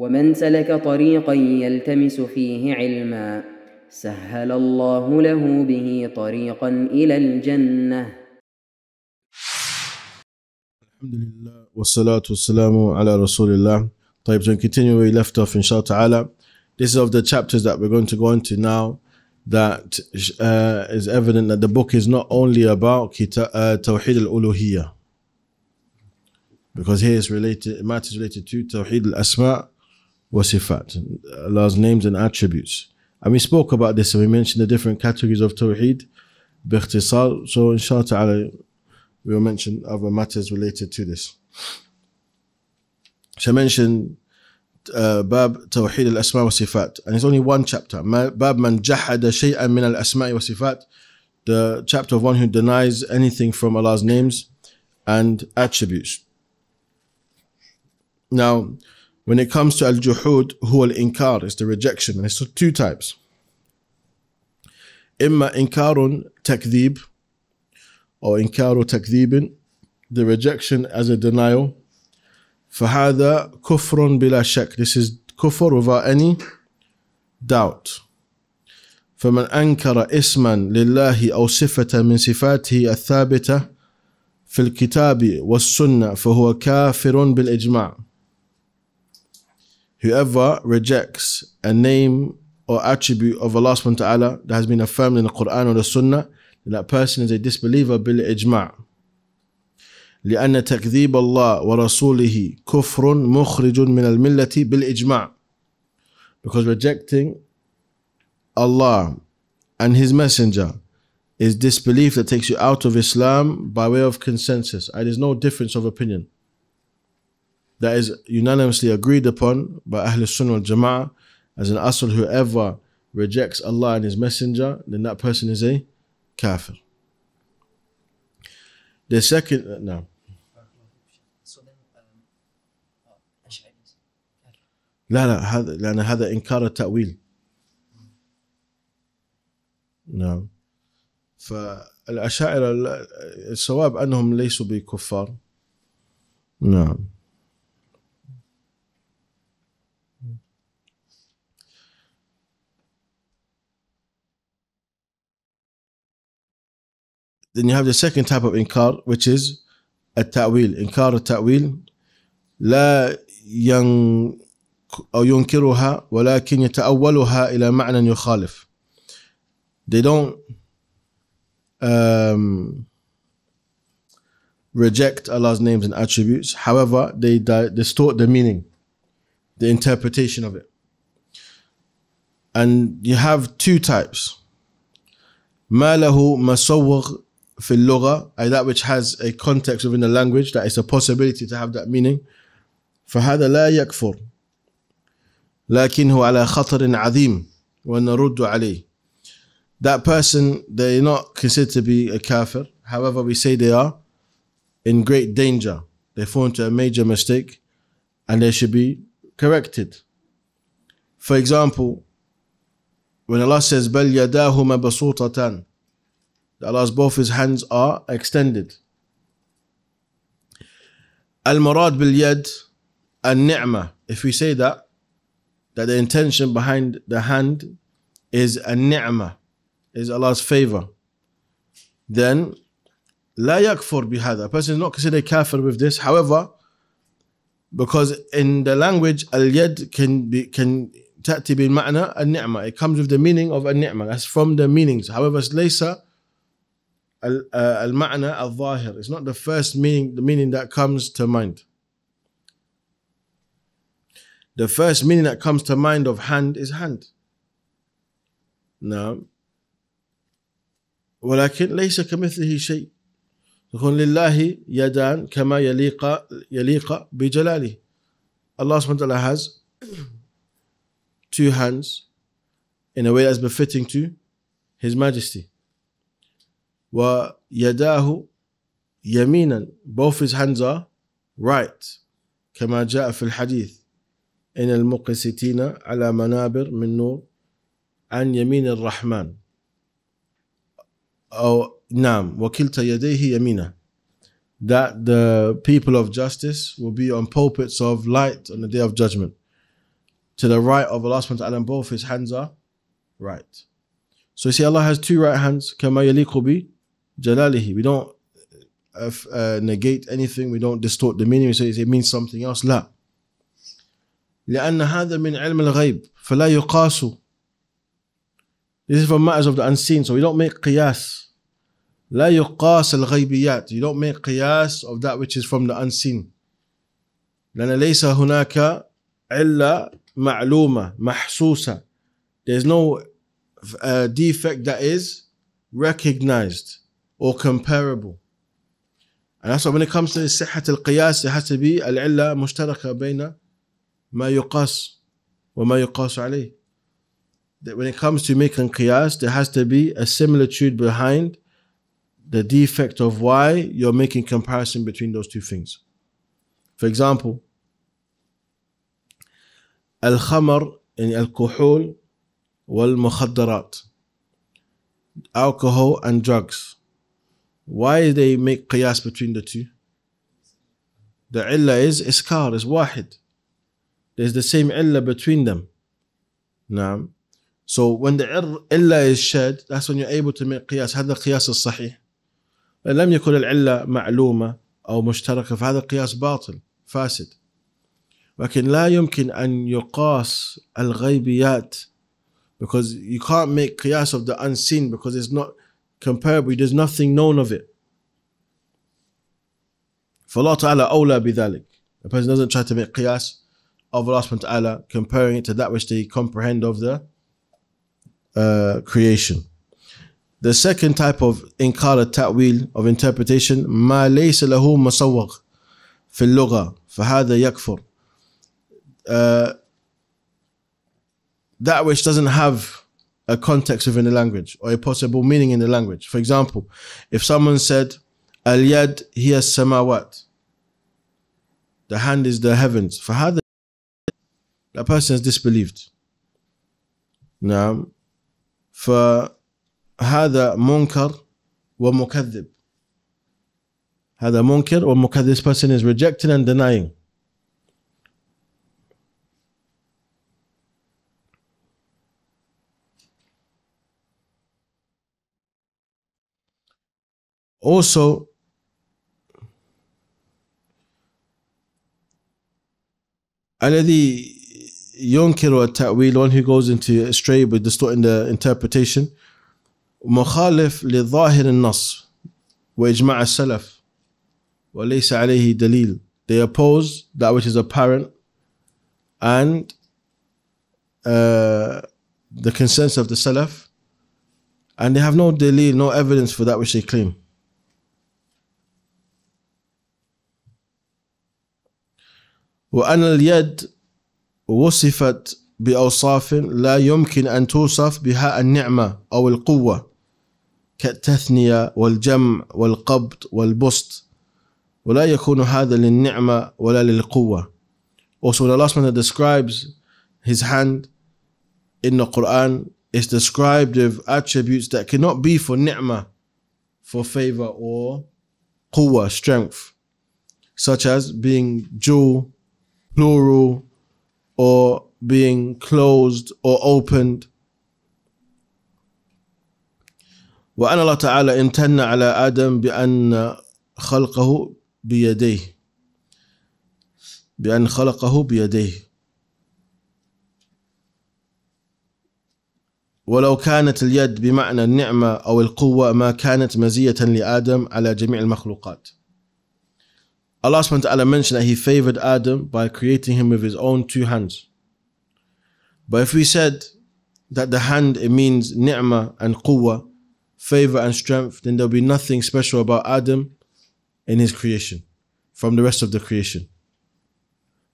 ومن سلك طريقا يلتمس فيه علما سهل الله له به طريقا الى الجنه الحمد لله والصلاه والسلام على رسول الله طيب to continue where we left off الله تعالى this is of the chapters that we're going to go into now that uh, is evident that the book is not only about uh, Tawheed al because here it's related, matters related to Tawheed al-Asma wasifat, Allah's names and attributes. And we spoke about this and we mentioned the different categories of Tawheed, bikhtisar. So inshallah ta'ala, we will mention other matters related to this. So I mentioned uh, Tawheed al Asma wa Sifat, and it's only one chapter Bab man Jahada من min al Asma wa Sifat, the chapter of one who denies anything from Allah's names and attributes now When it comes to al-juhud, هو الإنكار, it's the rejection, and it's two types. إما إنكار تكذيب أو إنكار تكذيب the rejection as a denial فهذا كفر بلا شك this is كفر without any doubt فمن أنكر اسما لله أو صفة من صفاته الثابتة في الكتاب والسنة فهو كافر بالإجماع Whoever rejects a name or attribute of Allah subhanahu wa ta'ala that has been affirmed in the Quran or the Sunnah, that person is a disbeliever bil ijma'. لأن تكذيب الله ورسوله كفر مخرج من الملة بالإجماع because rejecting Allah and His Messenger is disbelief that takes you out of Islam by way of consensus. And there's no difference of opinion that is unanimously agreed upon by Ahl Sunnah al Jama'ah as an asl whoever rejects Allah and His Messenger, then that person is a kafir. The second, uh, no. لا لا هذا لأن هذا إنكار التأويل نعم فالأشاعرة الصواب أنهم ليسوا بكفار نعم Then you have the second type of inkar, which is a ta'wil. Inkar a ta'wil. لا ين أو ينكرها ولكن يتأولها إلى معنى يخالف. They don't um, reject Allah's names and attributes. However, they distort the meaning, the interpretation of it. And you have two types. ما له مسوغ في اللغة أي uh, that which has a context within the language that is a possibility to have that meaning فهذا لا يكفر لكنه على خطر عظيم ونرد عليه that person they're not considered to be a kafir however we say they are in great danger they fall into a major mistake and they should be corrected for example when Allah says بل يداهما بسوطتان Allah's both his hands are extended. Al-Murad bil-Yad al-Ni'mah. If we say that, that the intention behind the hand is a nimah is Allah's favor, then Layak for bihada. A person is not considered kafir with this. However, because in the language al-Yad can be can ma'na بالمعنى ni'mah. It comes with the meaning of al-Ni'mah. That's from the meanings. However, it's المعنى الظاهر uh, it's not the first meaning the meaning that comes to mind the first meaning that comes to mind of hand is hand نعم ولكن ليس كمثله شيء يكون لله يدان كما يليق يليق بجلاله Allah subhanahu wa ta'ala has two hands in a way that's befitting to His Majesty yadahu يمينا both his hands are right كما جاء في الحديث إن المقسطين على منابر من نور عن يمين الرحمن أو نعم وكلتا يديه يمينه that the people of justice will be on pulpits of light on the day of judgment to the right of Allah subhanahu wa ta'ala and both his hands are right so you see Allah has two right hands كما يليق jalalihi. We don't uh, uh, negate anything. We don't distort the meaning. We say it means something else. لا. لأن هذا من علم الغيب فلا يقاس. This is from matters of the unseen. So we don't make qiyas. لا يقاس الغيبيات. You don't make kiyas of that which is from the unseen. لأن ليس هناك علة معلومة محسوسة. There's no uh, defect that is recognized or comparable. And that's why when it comes to al القياس it has to be العلة مشتركة بين ما يقاس you يقاس عليه. That when it comes to making qiyas, there has to be a similitude behind the defect of why you're making comparison between those two things. For example, al al يعني wal والمخدرات alcohol and drugs why they make qiyas between the two? The illah is iskar, is wahid. There's the same illah between them. Naam. So when the illah is shared, that's when you're able to make qiyas. هذا القياس الصحيح. لم يكن العلة معلومة أو مشتركة فهذا قياس باطل فاسد. لكن لا يمكن أن يقاس الغيبيات because you can't make قياس of the unseen because it's not comparably, there's nothing known of it. For Allah Ta'ala awla bidhalik. A person doesn't try to make qiyas of Allah subhanahu wa ta'ala, comparing it to that which they comprehend of the uh, creation. The second type of inkara ta'wil, of interpretation, ma laysa lahu masawwaq fi al-lugha, fahada yakfur. Uh, that which doesn't have a context within the language or a possible meaning in the language. For example, if someone said, Al Yad hiya samawat, the hand is the heavens. For how the that person is disbelieved. Now, for هذا منكر ومكذب. هذا منكر ومكذب. This person is rejecting and denying. also الذي ينكر التأويل one who goes into astray by distorting the interpretation مخالف لظاهر النص وإجماع السلف وليس عليه دليل they oppose that which is apparent and uh, the consensus of the Salaf and they have no delil, no evidence for that which they claim. وأن اليد وصفت بأوصاف لا يمكن أن توصف بها النعمة أو القوة كالتثنية والجمع والقبض والبسط ولا يكون هذا للنعمة ولا للقوة Also the last one that describes his hand in the Quran is described with attributes that cannot be for ni'mah, for favor or quwwah, strength, such as being jewel plural or being closed or opened. وأن الله تعالى امتن على آدم بأن خلقه بيديه بأن خلقه بيديه ولو كانت اليد بمعنى النعمة أو القوة ما كانت مزية لآدم على جميع المخلوقات Allah subhanahu wa ta'ala mentioned that He favored Adam by creating him with His own two hands. But if we said that the hand, it means ni'mah and quwwah, favor and strength, then there'll be nothing special about Adam in his creation from the rest of the creation.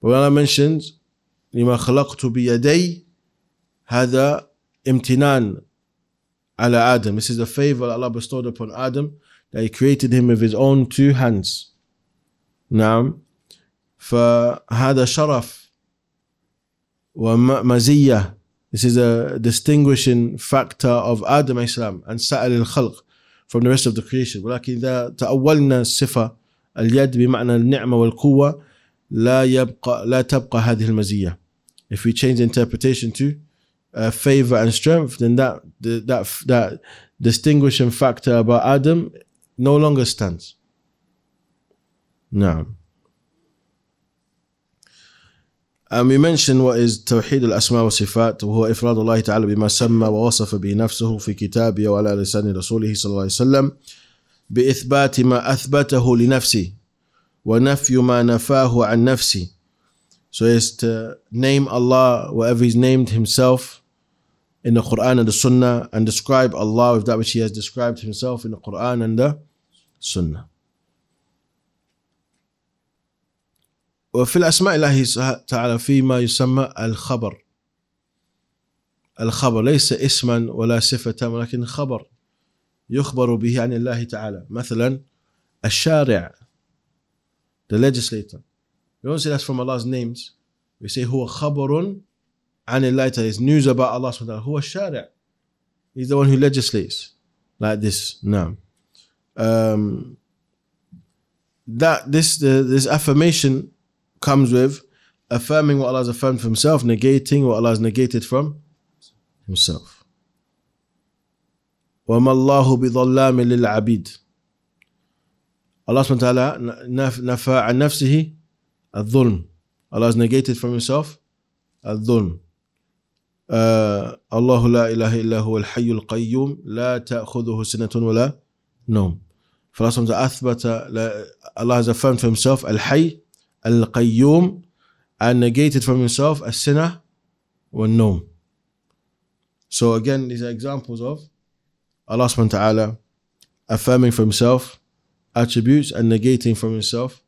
But when I mentioned, لما خلقت بيدي هذا امتنان على Adam, This is the favor Allah bestowed upon Adam that He created him with His own two hands. نعم فهذا شرف ومزية This is a distinguishing factor of Adam Islam and سأل الخلق from the rest of the creation ولكن إذا تأولنا الصفة اليد بمعنى النعمة والقوة لا يبقى لا تبقى هذه المزية if we change the interpretation to uh, favor and strength then that that that distinguishing factor about Adam no longer stands نعم Um, you mentioned what is توحيد الأسماء والصفات وهو إفراد الله تعالى بما سمى ووصف به نفسه في كتابه وعلى لسان رسوله صلى الله عليه وسلم بإثبات ما أثبته لنفسه ونفي ما نفاه عن نفسه So it's to name Allah whatever He's named Himself in the Quran and the Sunnah and describe Allah with that which He has described Himself in the Quran and the Sunnah. وفي الأسماء الله تعالى فيما يسمى الخبر الخبر ليس اسما ولا صفة ولكن خبر يخبر به عن الله تعالى مثلا الشارع the legislator we don't say that's from Allah's names we say هو خبر عن الله تعالى is news about Allah سبحانه وتعالى هو الشارع he's the one who legislates like this نعم um, that this the, this affirmation comes with affirming what Allah has affirmed for himself, negating what Allah has negated from himself. وَمَا اللَّهُ بِظَلَّامٍ لِلْعَبِيدِ Allah subhanahu wa ta'ala nafa عن al الظلم Allah has negated from himself الظلم uh, الله لا إله إلا هو al القيوم لا تأخذه سنة ولا نوم فالله سبحانه وتعالى أثبت Allah has affirmed for himself al-hayy. Al-Qayyum and negated from himself as sinner or Noom. So again, these are examples of Allah subhanahu wa ta'ala affirming for himself attributes and negating from himself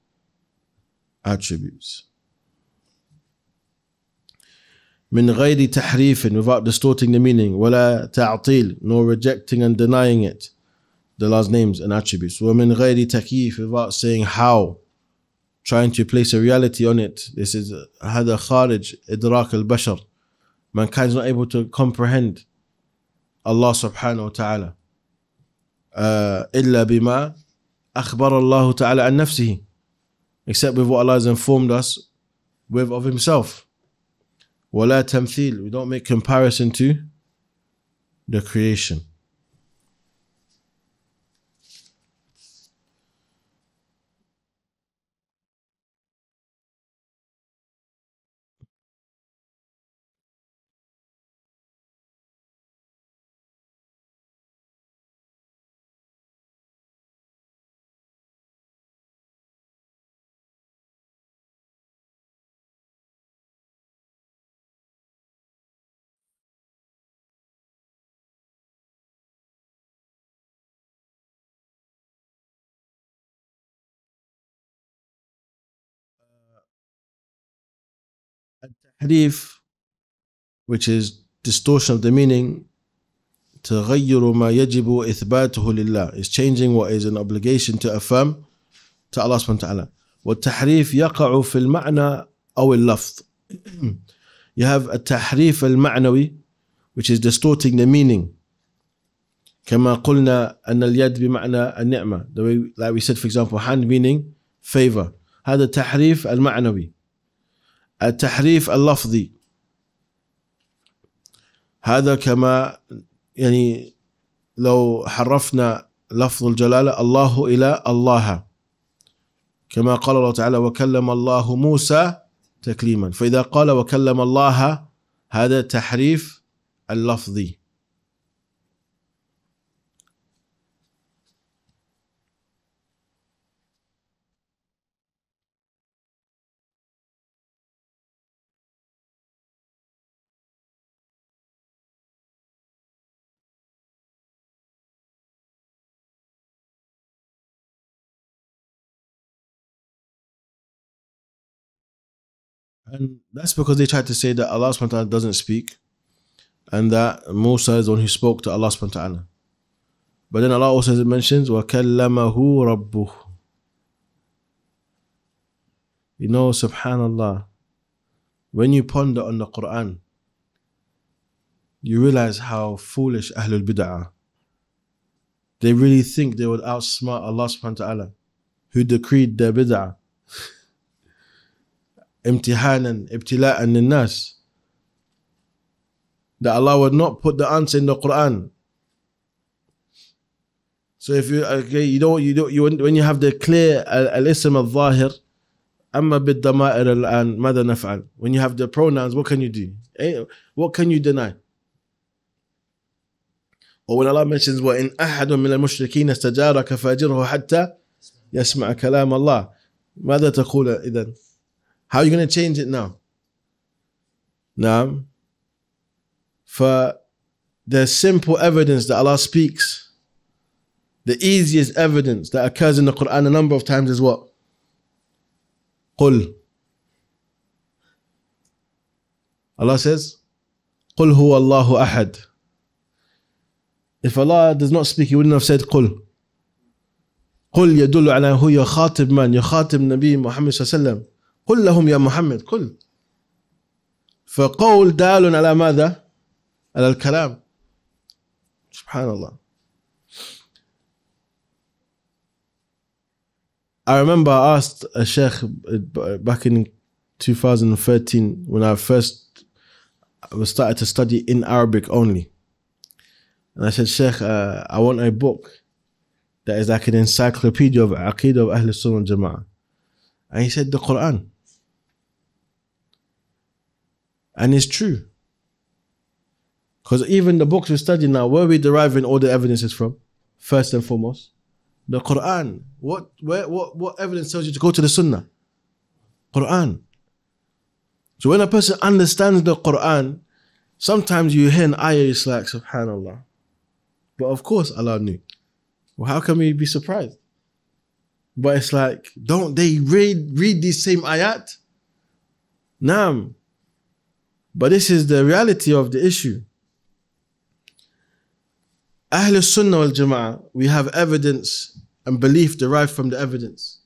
attributes. من غير تحريف without distorting the meaning ولا تعطيل nor rejecting and denying it the last names and attributes ومن غير تكييف without saying how trying to place a reality on it. This is هذا خارج al-bashar. Mankind is not able to comprehend Allah subhanahu wa ta'ala. Uh, إلا بما أخبر الله تعالى عن Except with what Allah has informed us with of himself. ولا تمثيل. We don't make comparison to the creation. Hadith, which is distortion of the meaning, تغير ما يجب إثباته لله is changing what is an obligation to affirm to Allah سبحانه وتعالى. ta'ala. والتحريف يقع في المعنى أو اللفظ. you have a tahrif al which is distorting the meaning. كما قلنا أن اليد بمعنى النعمة. The way, like we said for example hand meaning favor. هذا تحريف المعنوي. التحريف اللفظي هذا كما يعني لو حرفنا لفظ الجلالة الله إلى الله كما قال الله تعالى وكلم الله موسى تكليما فإذا قال وكلم الله هذا تحريف اللفظي And that's because they tried to say that Allah subhanahu wa ta'ala doesn't speak and that Musa is the one who spoke to Allah subhanahu wa ta'ala. But then Allah also mentions وَكَلَّمَهُ رَبُّهُ You know, subhanAllah, when you ponder on the Quran, you realize how foolish Ahlul Bid'ah They really think they would outsmart Allah subhanahu wa ta'ala, who decreed their bid'ah. امتحانا ابتلاء للناس that Allah would not put the answer in the Quran so if you okay you don't you don't you when you have the clear amma bid damair al an ماذا نفعل when you have the pronouns what can you do what can you deny or when Allah mentions وإن أحد من المشركين استجارك فأجره حتى يسمع كلام الله ماذا تقول إذن How are you going to change it now? Now, for the simple evidence that Allah speaks, the easiest evidence that occurs in the Quran a number of times is what? Qul. Allah says, قل هو Allahu أحد If Allah does not speak, He wouldn't have said قل قل يدل على هو يخاطب من يخاطب Nabi Muhammad صلى الله عليه وسلم قل لهم يا محمد قل فقول دال على ماذا على الكلام سبحان الله I remember I asked a sheikh back in 2013 when I first started to study in Arabic only. And I said, Sheikh, uh, I want a book that is like an encyclopedia of Aqidah of Ahl Sunnah Jama'ah. And he said, The Quran. And it's true. Because even the books we study now, where are we deriving all the evidences from? First and foremost, the Quran. What, where, what, what evidence tells you to go to the Sunnah? Quran. So when a person understands the Quran, sometimes you hear an ayah, it's like, subhanAllah. But of course, Allah knew. Well, how can we be surprised? But it's like, don't they read, read these same ayat? Nam. But this is the reality of the issue. Ahl Sunnah wal Jama'ah, we have evidence and belief derived from the evidence.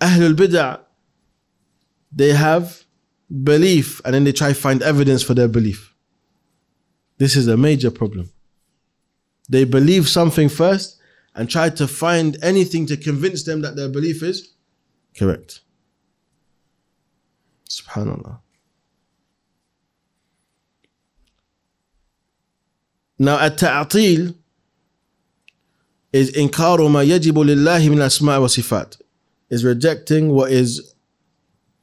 Ahlul Bid'ah, they have belief and then they try to find evidence for their belief. This is a major problem. They believe something first and try to find anything to convince them that their belief is correct. SubhanAllah. Now, at ta'atil is inkaru ma yajibu lillahi min asma' wa sifat, is rejecting what is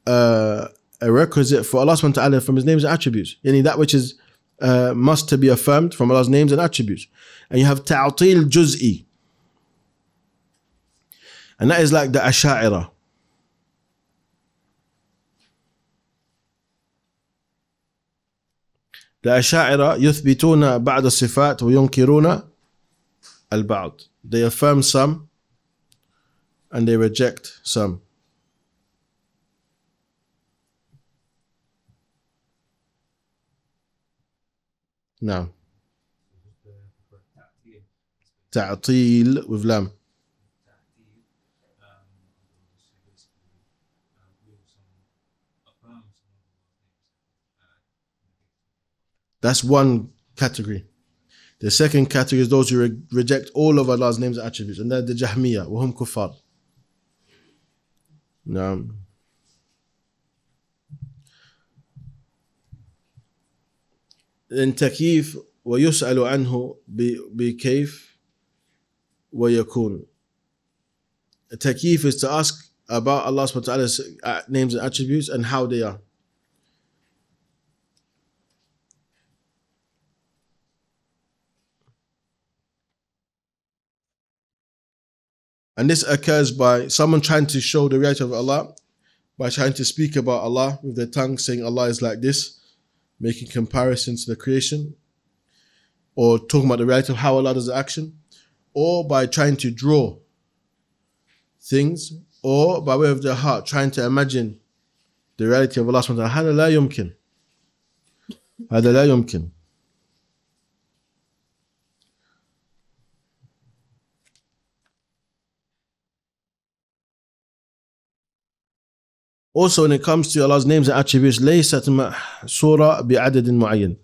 uh, a requisite for Allah subhanahu wa ta'ala from His names and attributes. Yani that which is uh, must to be affirmed from Allah's names and attributes. And you have ta'atil juz'i. And that is like the ash'airah. الأشاعرة يثبتون بعض الصفات وينكرون البعض they affirm some and they reject some نعم تعطيل with lamb That's one category. The second category is those who re- reject all of Allah's names and attributes, and they're the Jahmiya, wahum kuffar. No. Then takif bi عنه wa ويكون. Takif is to ask about Allah's uh, names and attributes and how they are. And this occurs by someone trying to show the reality of Allah by trying to speak about Allah with their tongue, saying Allah is like this, making comparisons to the creation, or talking about the reality of how Allah does the action, or by trying to draw things, or by way of their heart, trying to imagine the reality of Allah هذا لا يمكن Also when it comes to Allah's names and attributes, ليست محصورة بعدد معين.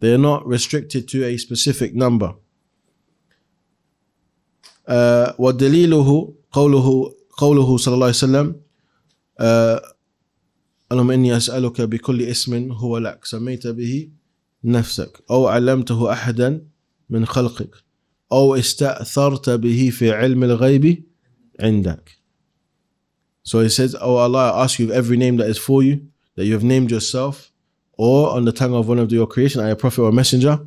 They are not restricted to a specific number. Uh, ودليله قوله قوله صلى الله عليه وسلم uh, اللهم إني أسألك بكل اسم هو لك سميت به نفسك أو علمته أحدا من خلقك أو استأثرت به في علم الغيب عندك So it says, Oh Allah, I ask you of every name that is for you, that you have named yourself, or on the tongue of one of your creation, I a prophet or a messenger,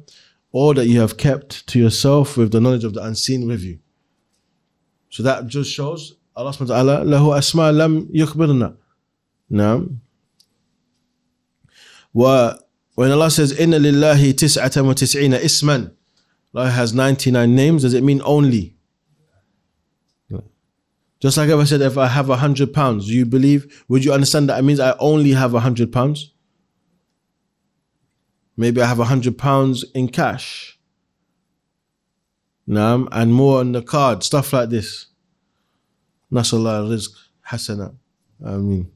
or that you have kept to yourself with the knowledge of the unseen with you. So that just shows Allah subhanahu wa ta'ala, lahu asma lam yukbirna. Now, when Allah says, Inna lillahi tis'atan wa tis'ina isman, Allah has 99 names, does it mean only? Just like if I said, if I have a hundred pounds, do you believe? Would you understand that it means I only have a hundred pounds? Maybe I have a hundred pounds in cash. Naam, and more on the card, stuff like this. Nasallah rizq hasana. I mean.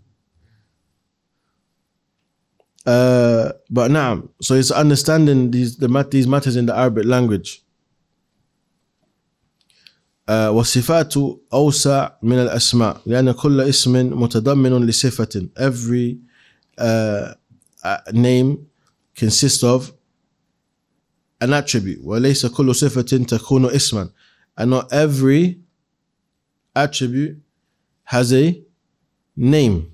Uh, but now, so it's understanding these the these matters in the Arabic language. وصفاته أوسع من الأسماء لأن كل اسم متضمن لصفة every uh, name consists of an attribute وليس كل صفة تكون اسما and not every attribute has a name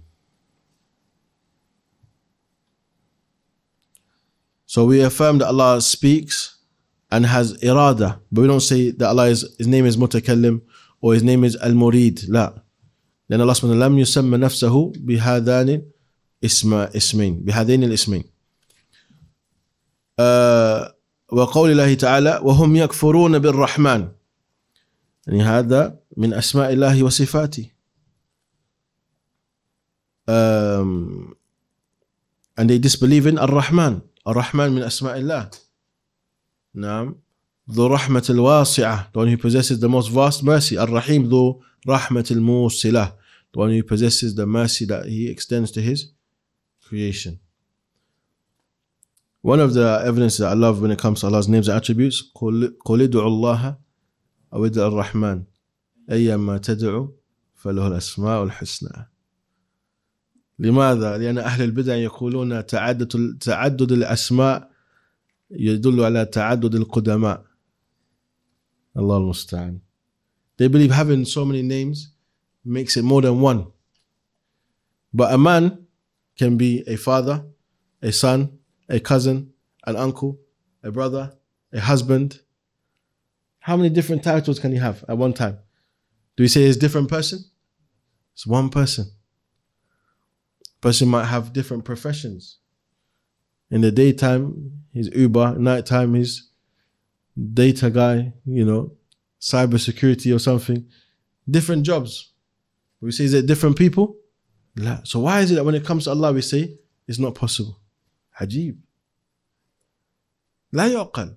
so we affirm that Allah speaks and has irada. But we don't say that Allah is, his name is Mutakallim or his name is Al Murid. La. Then Allah subhanahu wa ta'ala yusamma nafsahu bihadani isma ismain. Bihadani al ismain. وقول الله تعالى وهم يكفرون بالرحمن يعني هذا من أسماء الله وصفاته and they disbelieve in al-Rahman. الرحمن rahman من أسماء الله نعم ذو رحمة الواسعة the one who possesses the most vast mercy الرحيم ذو رحمة الموصلة the one who possesses the mercy that he extends to his creation One of the evidence that I love when it comes to Allah's names and attributes قل ادعوا الله أو ادعوا الرحمن أيما تدعو فله الأسماء الحسنى لماذا؟ لأن أهل البدع يقولون تعدد تعدد الأسماء يدل على تعدد القدماء Allah المستعان they believe having so many names makes it more than one but a man can be a father a son a cousin an uncle a brother a husband how many different titles can he have at one time do we say it's different person it's one person person might have different professions in the daytime he's Uber. Nighttime, he's data guy, you know, cybersecurity or something. Different jobs. We say, is it different people? So why is it that when it comes to Allah, we say, it's not possible? Hajib. La يعقل.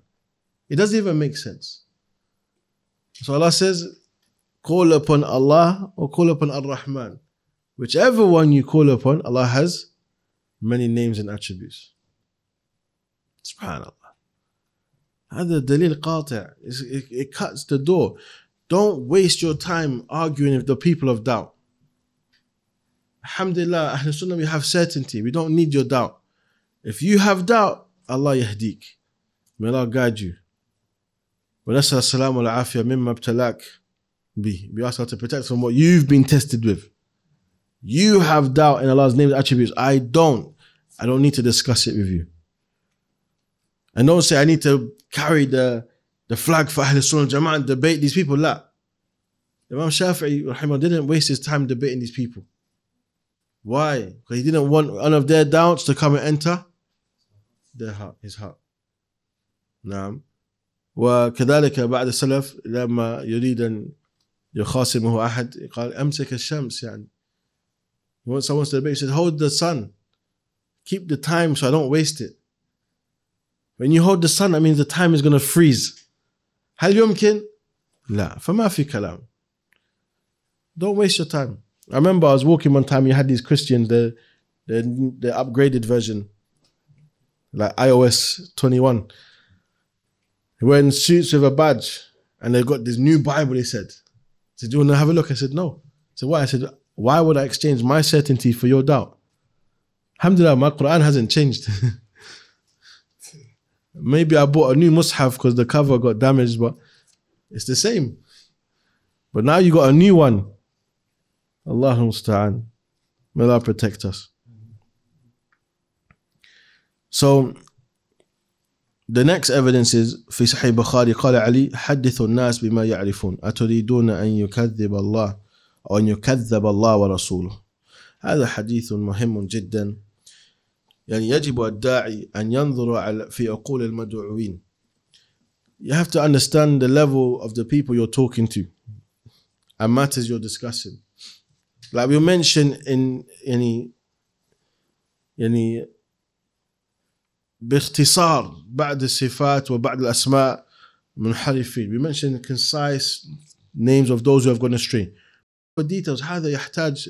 It doesn't even make sense. So Allah says, call upon Allah or call upon Ar-Rahman. Whichever one you call upon, Allah has many names and attributes. سبحان الله هذا دليل قاطع it, it cuts the door don't waste your time arguing with the people of doubt Alhamdulillah, Ahl Sunnah, we have certainty. We don't need your doubt. If you have doubt, Allah yahdik. May Allah guide you. ونسأل السلام والعافية مما ابتلاك We ask Allah to protect from what you've been tested with. You have doubt in Allah's name and attributes. I don't. I don't need to discuss it with you. And don't say I need to carry the the flag for Ahl Sunnah Jama'ah and debate these people. La. Imam Shafi'i didn't waste his time debating these people. Why? Because he didn't want one of their doubts to come and enter their heart, his heart. نعم وكذلك بعد السلف لما يريد أن يخاصمه أحد قال أمسك الشمس يعني He wants someone to debate, he said, hold the sun. Keep the time so I don't waste it. When you hold the sun, that means the time is going to freeze. هل يمكن؟ لا فما في كلام. Don't waste your time. I remember I was walking one time, you had these Christians, the, the, the upgraded version, like iOS 21. They were in suits with a badge and they got this new Bible, they said. I said, Do you want to have a look? I said, No. Said why? I said, Why would I exchange my certainty for your doubt? Alhamdulillah, my Quran hasn't changed. Maybe I bought a new mushaf because the cover got damaged, but it's the same. But now you got a new one. Allah musta'an. May Allah protect us. So the next evidence is في صحيح البخاري قال علي حدثوا الناس بما يعرفون أتريدون أن يكذب الله أو أن يكذب الله ورسوله هذا حديث مهم جدا يعني يجب الداعي أن ينظر في عقول المدعوين you have to understand the level of the people you're talking to and matters you're discussing like we mentioned in any, any, باختصار بعد الصفات وبعد الأسماء منحرفين we mentioned concise names of those who have gone astray but details هذا يحتاج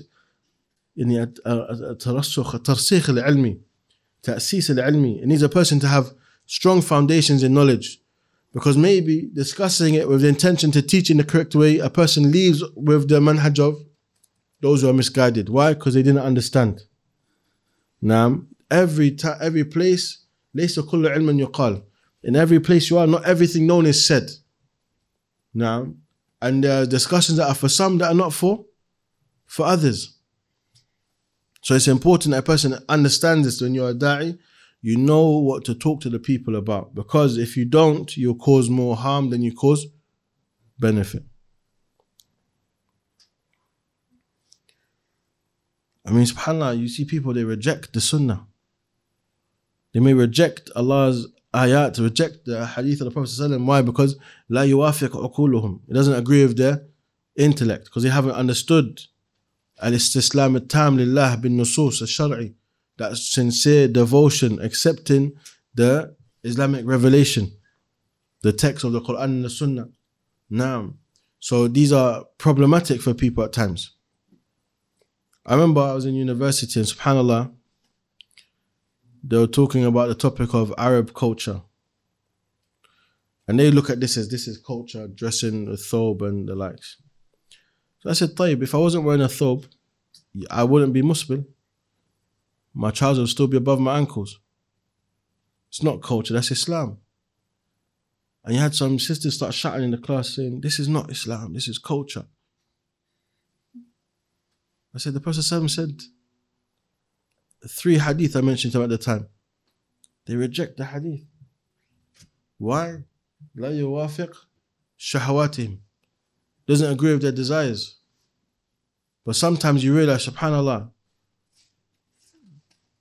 يعني الترسخ الترسيخ العلمي تأسيس العلمي it needs a person to have strong foundations in knowledge because maybe discussing it with the intention to teach in the correct way a person leaves with the manhaj of those who are misguided why because they didn't understand now every ta- every place ليس كل علم يقال in every place you are not everything known is said now and there are discussions that are for some that are not for for others so it's important that a person understands this when you're a da'i, you know what to talk to the people about. Because if you don't, you'll cause more harm than you cause benefit. I mean, subhanAllah, you see people, they reject the sunnah. They may reject Allah's ayat, reject the hadith of the Prophet. ﷺ. Why? Because لا يوافق عقولهم. It doesn't agree with their intellect because they haven't understood الاستسلام التام لله بالنصوص الشرعي that sincere devotion accepting the Islamic revelation the text of the Quran and the Sunnah نعم so these are problematic for people at times I remember I was in university and subhanallah they were talking about the topic of Arab culture and they look at this as this is culture dressing with thobe and the likes I said, Tayyib, if I wasn't wearing a thobe, I wouldn't be Muslim. My trousers would still be above my ankles. It's not culture, that's Islam. And you had some sisters start shouting in the class saying, This is not Islam, this is culture. I said, The Prophet said, Three hadith I mentioned to him at the time. They reject the hadith. Why? لا يوافق شهواتهم doesn't agree with their desires. But sometimes you realize, subhanAllah,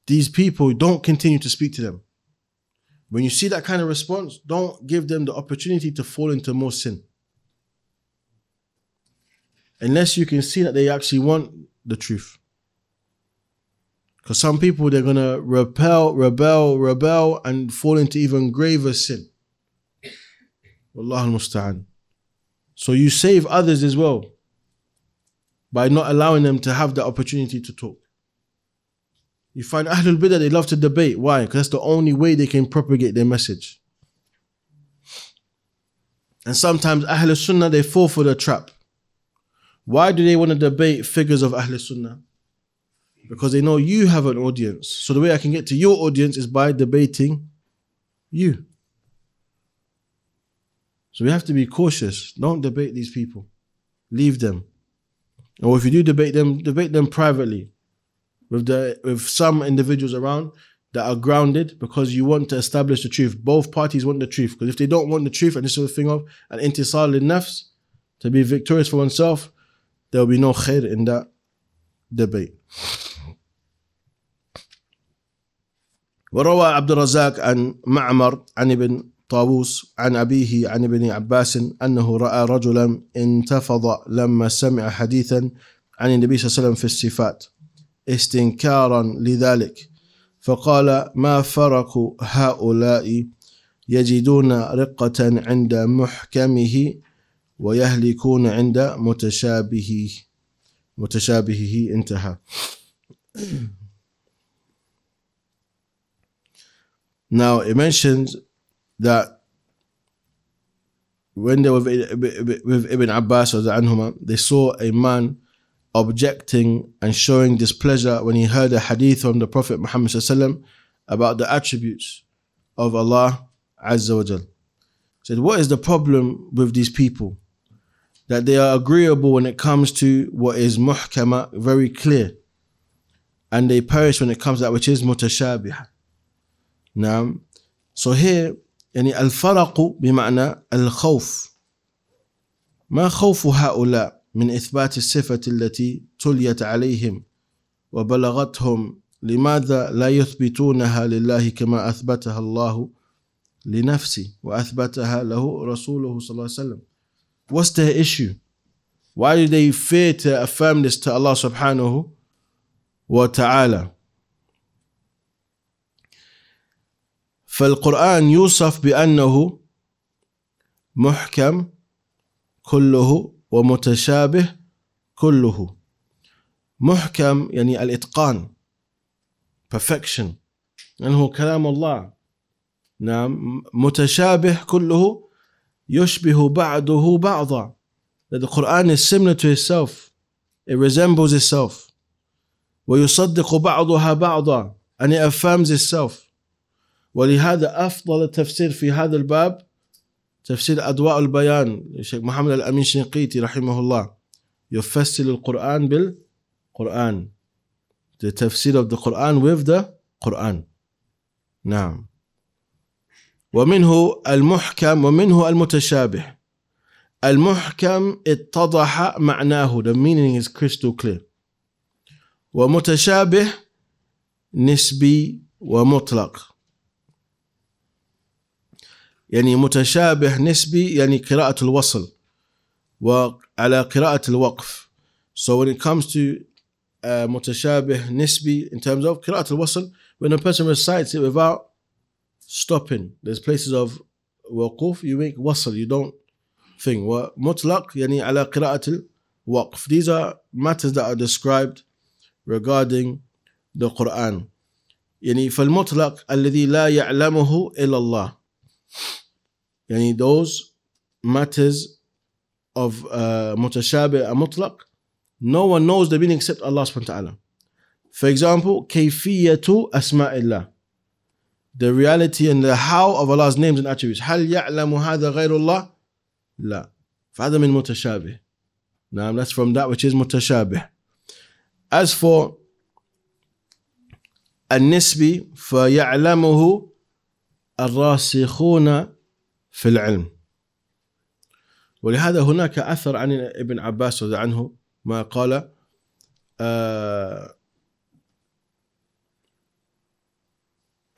these people don't continue to speak to them. When you see that kind of response, don't give them the opportunity to fall into more sin. Unless you can see that they actually want the truth. Because some people, they're going to rebel, rebel, rebel, and fall into even graver sin. Wallahu musta'an. So you save others as well by not allowing them to have the opportunity to talk. You find Ahlul Bidah, they love to debate. Why? Because that's the only way they can propagate their message. And sometimes Ahlul Sunnah, they fall for the trap. Why do they want to debate figures of Ahlul Sunnah? Because they know you have an audience. So the way I can get to your audience is by debating you. So we have to be cautious. Don't debate these people. Leave them. Or if you do debate them, debate them privately with the with some individuals around that are grounded because you want to establish the truth. Both parties want the truth. Because if they don't want the truth and this sort of thing of an intisal in nafs, to be victorious for oneself, there will be no khair in that debate. وروى عبد الرزاق عن معمر عن ابن طاووس عن أبيه عن ابن عباس أنه رأى رجلا انتفض لما سمع حديثا عن النبي صلى الله عليه وسلم في الصفات استنكارا لذلك فقال ما فرق هؤلاء يجدون رقة عند محكمه ويهلكون عند متشابهه متشابهه انتهى Now it mentions that when they were with Ibn Abbas anhuma, they saw a man objecting and showing displeasure when he heard a hadith from the Prophet Muhammad about the attributes of Allah Azza wa Jal. Said, what is the problem with these people? That they are agreeable when it comes to what is muhkama, very clear. And they perish when it comes to that which is mutashabih. Now, so here يعني الفرق بمعنى الخوف ما خوف هؤلاء من إثبات الصفة التي تليت عليهم وبلغتهم لماذا لا يثبتونها لله كما أثبتها الله لنفسه وأثبتها له رسوله صلى الله عليه وسلم What's their issue? Why do they fear to affirm this to Allah subhanahu wa ta'ala? فالقرآن يوصف بأنه محكم كله ومتشابه كله محكم يعني الإتقان perfection أنه يعني كلام الله نعم متشابه كله يشبه بعضه بعضا that the Quran is similar to itself it resembles itself ويصدق بعضها بعضا and it affirms itself ولهذا أفضل تفسير في هذا الباب تفسير أدواء البيان الشيخ محمد الأمين شنقيتي رحمه الله يفسر القرآن بالقرآن the تفسير of the Quran with the Quran نعم ومنه المحكم ومنه المتشابه المحكم اتضح معناه the meaning is crystal clear ومتشابه نسبي ومطلق يعني متشابه نسبي يعني قراءة الوصل وعلى قراءة الوقف so when it comes to uh, متشابه نسبي in terms of قراءة الوصل when a person recites it without stopping there's places of وقوف you make وصل you don't thing ومطلق يعني على قراءة الوقف these are matters that are described regarding the Quran يعني فالمطلق الذي لا يعلمه إلا الله Yani those matters of uh, mutashabih and mutlaq, no one knows the meaning except Allah subhanahu wa ta'ala. For example, كيفية أسماء الله. The reality and the how of Allah's names and attributes. هل يعلم هذا غير الله؟ لا. فهذا من متشابه. Now that's from that which is متشابه. As for النسبي فيعلمه الراسخون في العلم ولهذا هناك أثر عن ابن عباس رضي عنه ما قال آه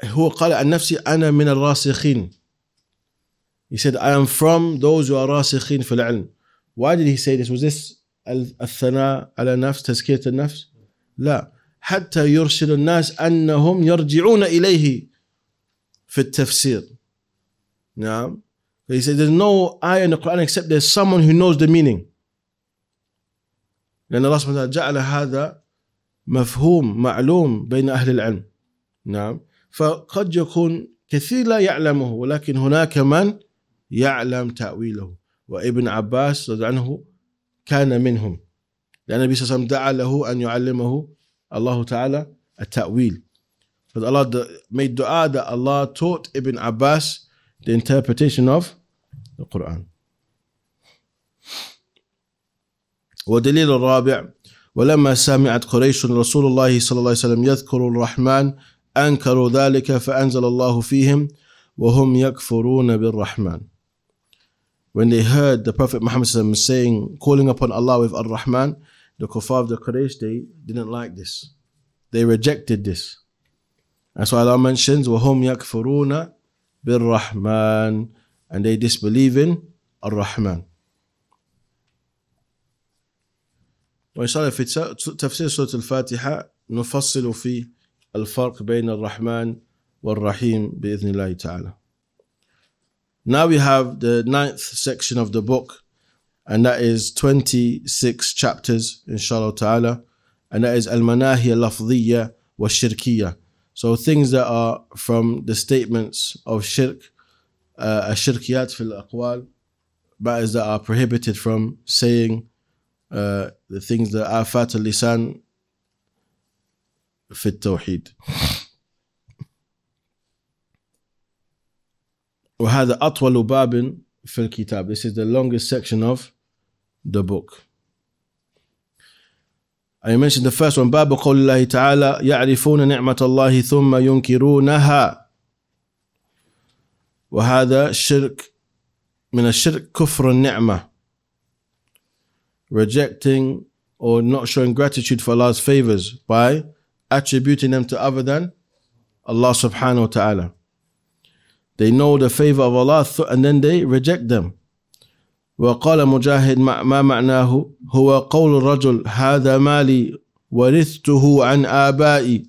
هو قال عن نفسي أنا من الراسخين He said I am from those who are راسخين في العلم Why did he say this? Was this الثناء على النفس تزكية النفس؟ لا حتى يرسل الناس أنهم يرجعون إليه في التفسير نعم He said, There's no ayah in the Quran except there's someone who knows the meaning. لأن الله سبحانه وتعالى جعل هذا مفهوم معلوم بين أهل العلم نعم فقد يكون كثير لا يعلمه ولكن هناك من يعلم تأويله وابن عباس رضي عنه كان منهم لأن النبي صلى الله عليه وسلم دعا له أن يعلمه الله تعالى التأويل But Allah made dua that Allah taught Ibn Abbas the interpretation of the Quran. ودليل الرابع ولما سمعت قريش رسول الله صلى الله عليه وسلم يذكر الرحمن أنكروا ذلك فأنزل الله فيهم وهم يكفرون بالرحمن When they heard the Prophet Muhammad saying, calling upon Allah with Ar-Rahman, the kuffar of the Quraysh, they didn't like this. They rejected this. And so Allah mentions, وَهُمْ يَكْفُرُونَ Rahman, and they disbelieve in Ar-Rahman. وإن في تفسير سورة الفاتحة نفصل في الفرق بين الرحمن والرحيم بإذن الله تعالى. Now we have the ninth section of the book, and that is 26 chapters, inshallah ta'ala, and that is Al-Manahi so things that are from the statements of shirk, uh, shirkiyat fil الأقوال, matters that are prohibited from saying, uh, the things that are fat lisan في التوحيد. وهذا أطول باب في الكتاب. This is the longest section of the book. And you mentioned the first one, Babu Qawlillahi Ta'ala, يَعْرِفُونَ نِعْمَةَ اللَّهِ ثُمَّ يُنْكِرُونَهَا وَهَذَا شِرْك من الشرك كفر النعمة Rejecting or not showing gratitude for Allah's favors by attributing them to other than Allah subhanahu wa ta'ala. They know the favor of Allah and then they reject them. وقال مجاهد ما معناه هو قول الرجل هذا مالي ورثته عن آبائي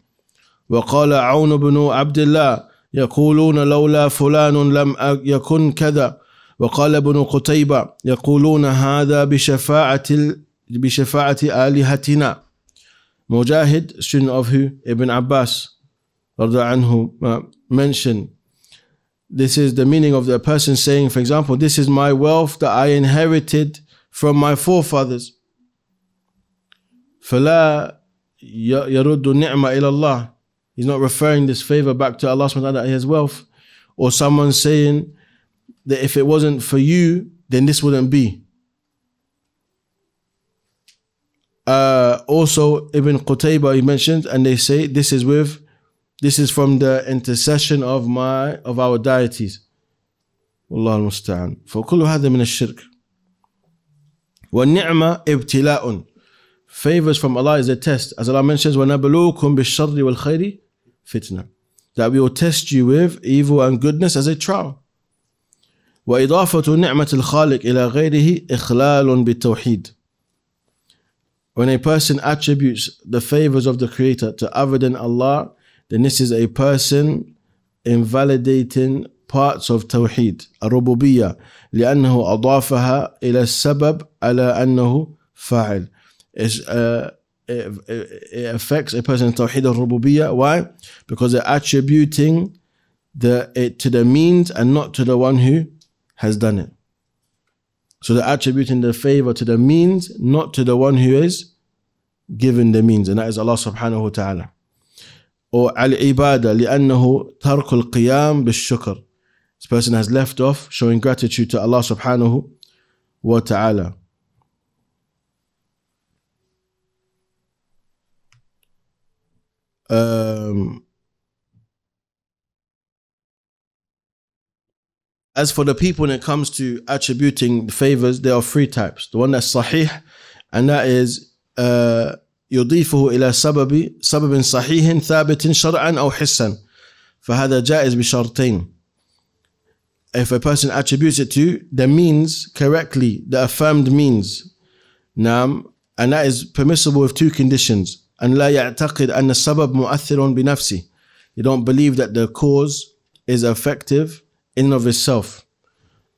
وقال عون بن عبد الله يقولون لولا فلان لم يكن كذا وقال ابن قتيبة يقولون هذا بشفاعة بشفاعة آلهتنا مجاهد شن of ابن عباس رضي عنه mentioned This is the meaning of the person saying, for example, this is my wealth that I inherited from my forefathers. فَلَا يَرُدُّ النِّعْمَ إِلَى اللَّهِ He's not referring this favor back to Allah subhanahu wa ta'ala, his wealth. Or someone saying that if it wasn't for you, then this wouldn't be. Uh, also, Ibn Qutaybah, he mentioned, and they say this is with this is from the intercession of my of our deities. والله المستعان فكل هذا من الشرك والنعمة ابتلاء Favors from Allah is a test. As Allah mentions, وَنَبْلُوكُمْ بِالشَّرِّ وَالْخَيْرِ فِتْنَةَ That we will test you with evil and goodness as a trial. وإضافة نعمة الخالق إلى غيره إخلال بالتوحيد. When a person attributes the favors of the Creator to other than Allah, then this is a person invalidating parts of tawheed الربوبية لأنه أضافها إلى السبب على أنه فاعل It's, uh, it, it affects a person tawheed توحيد الربوبية why? because they're attributing the, it to the means and not to the one who has done it so they're attributing the favor to the means not to the one who is given the means and that is Allah subhanahu wa ta'ala العبادة لأنه ترك القيام shukr This person has left off showing gratitude to Allah subhanahu wa ta'ala um, As for the people when it comes to attributing favors, there are three types. The one that's sahih, and that is uh, يضيفه إلى سبب سبب صحيح ثابت شرعا أو حسا فهذا جائز بشرطين if a person attributes it to the means correctly the affirmed means نعم and that is permissible with two conditions أن لا يعتقد أن السبب مؤثر بنفسه you don't believe that the cause is effective in of itself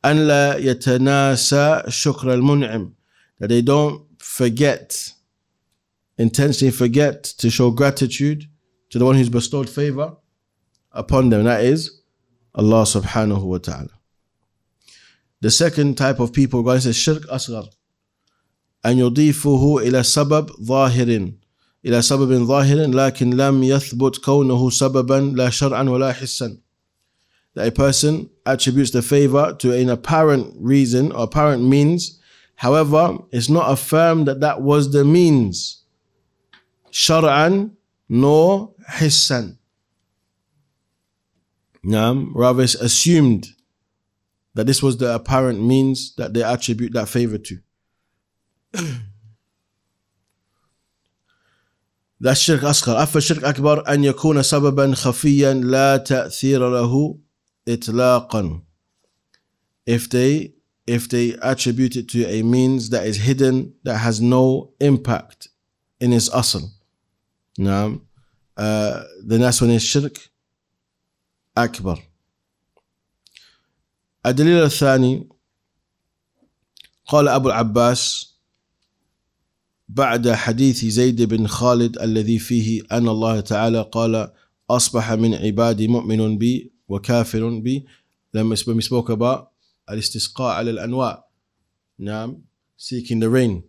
أن لا يتناسى شكر المنعم that they don't forget intentionally forget to show gratitude to the one who's bestowed favor upon them. That is Allah subhanahu wa ta'ala. The second type of people, God says, shirk asghar. أن يضيفه إلى سبب ظاهر إلى سبب ظاهر لكن لم يثبت كونه سببا لا شرعا ولا حسا that a person attributes the favor to an apparent reason or apparent means however it's not affirmed that that was the means شرعا nor حسا Naam, rather assumed that this was the apparent means that they attribute that favor to. ذا الشرك أصغر أفى الشرك أكبر أن يكون سببا خفيا لا تأثير له إطلاقا if they if they attribute it to a means that is hidden that has no impact in its asl نعم لناس آه الشرك أكبر الدليل الثاني قال أبو العباس بعد حديث زيد بن خالد الذي فيه أن الله تعالى قال أصبح من عبادي مؤمن بي وكافر بي لما سبوك با الاستسقاء على الأنواع نعم seeking the rain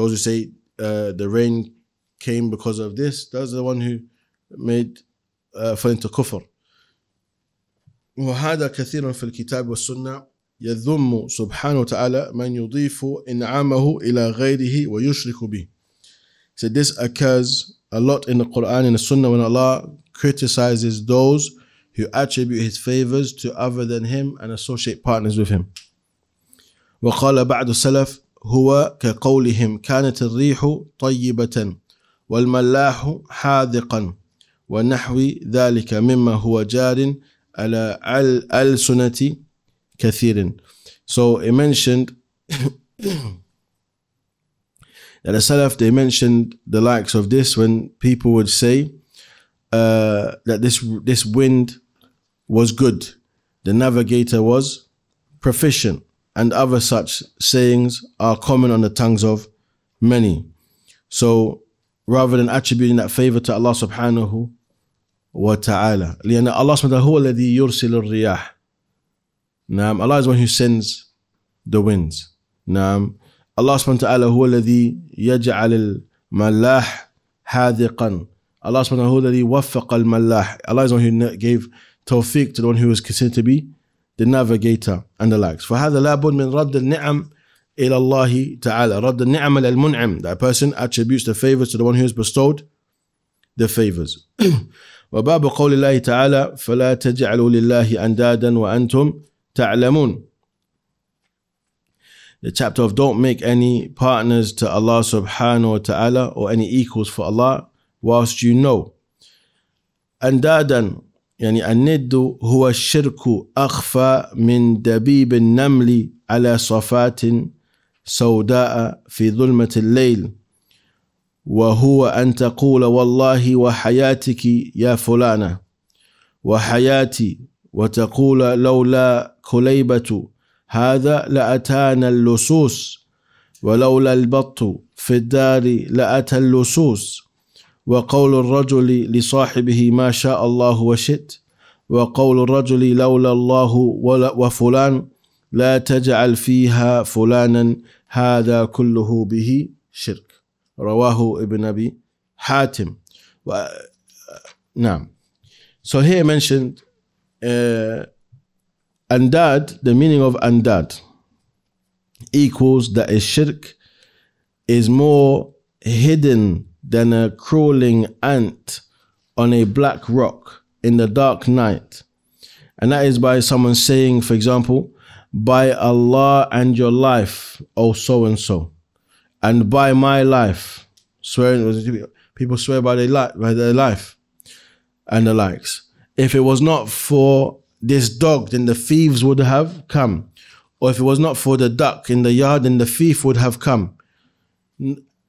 those who say uh, the rain came because of this. That's the one who made uh, فأنت كفر. وهذا كثيرا في الكتاب والسنة يذم سبحانه وتعالى من يضيف إنعامه إلى غيره ويشرك به. So this occurs a lot in the Quran and the Sunnah when Allah criticizes those who attribute his favors to other than him and associate partners with him. وقال بعض السلف هو كقولهم كانت الريح طيبة والملاح حاذقا ونحو ذلك مما هو جار على ألسنة كثير So it mentioned that the Salaf they mentioned the likes of this when people would say uh, that this this wind was good, the navigator was proficient, and other such sayings are common on the tongues of many. So rather than attributing that favor to Allah subhanahu wa ta'ala. لأن Allah subhanahu هو الذي يرسل الرياح. نعم Allah is one who sends the winds. نعم Allah subhanahu wa ta'ala هو الذي يجعل الملاح حاذقا. Allah subhanahu هو الذي وفق الملاح. Allah is one who gave tawfiq to the one who was considered to be the navigator and the likes. فهذا لابد من رد النعم إلى الله تعالى رد النعم المنعم that person attributes the favors to the one who has bestowed the favors وباب قول الله تعالى فلا تجعلوا لله أندادا وأنتم تعلمون the chapter of don't make any partners to Allah subhanahu wa ta'ala or any equals for Allah whilst you know أندادا يعني الند هو الشرك أخفى من دبيب النمل على صفات سوداء في ظلمة الليل وهو أن تقول والله وحياتك يا فلانة وحياتي وتقول لولا كليبة هذا لأتانا اللصوص ولولا البط في الدار لأتى اللصوص وقول الرجل لصاحبه ما شاء الله وشئت وقول الرجل لولا الله وفلان لا تجعل فيها فلانا هذا كله به شرك رواه ابن أبي حاتم و... نعم so he mentioned uh, andad the meaning of andad equals that a shirk is more hidden than a crawling ant on a black rock in the dark night and that is by someone saying for example by Allah and your life, oh so and so, and by my life, swearing people swear by their life, by their life, and the likes. If it was not for this dog, then the thieves would have come, or if it was not for the duck in the yard, then the thief would have come.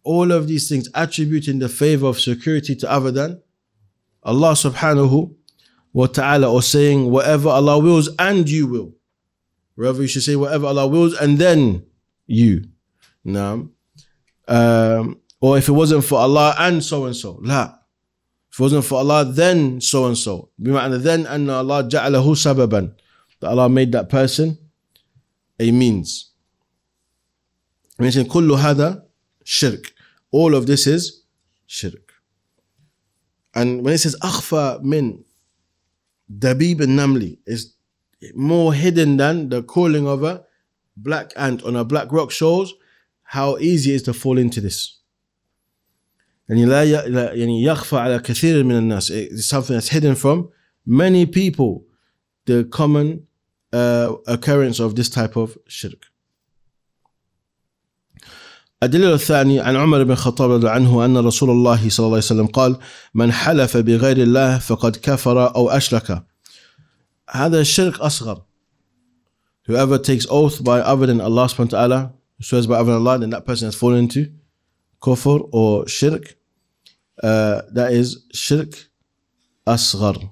All of these things attributing the favor of security to other than Allah subhanahu wa ta'ala, or saying whatever Allah wills and you will. Rather, you should say whatever Allah wills and then you. No. Um, or if it wasn't for Allah and so and so. La. If it wasn't for Allah, then so and so. then and Allah ja'alahu sababan. That Allah made that person a means. Mention mentioned kullu hada shirk. All of this is shirk. And when it says akhfa min dabib al namli, is more hidden than the calling of a black ant on a black rock shows how easy it is to fall into this. يعني لا على كثير من الناس it's something that's hidden from many people the common uh, occurrence of this type of shirk الدليل الثاني عن عمر بن الخطاب رضي عنه أن رسول الله صلى الله عليه وسلم قال من حلف بغير الله فقد كفر أو أشرك هذا الشرك أصغر whoever takes oath by other than Allah سبحانه وتعالى swears by other than Allah then that person has fallen into kufr or shirk uh, that is shirk asghar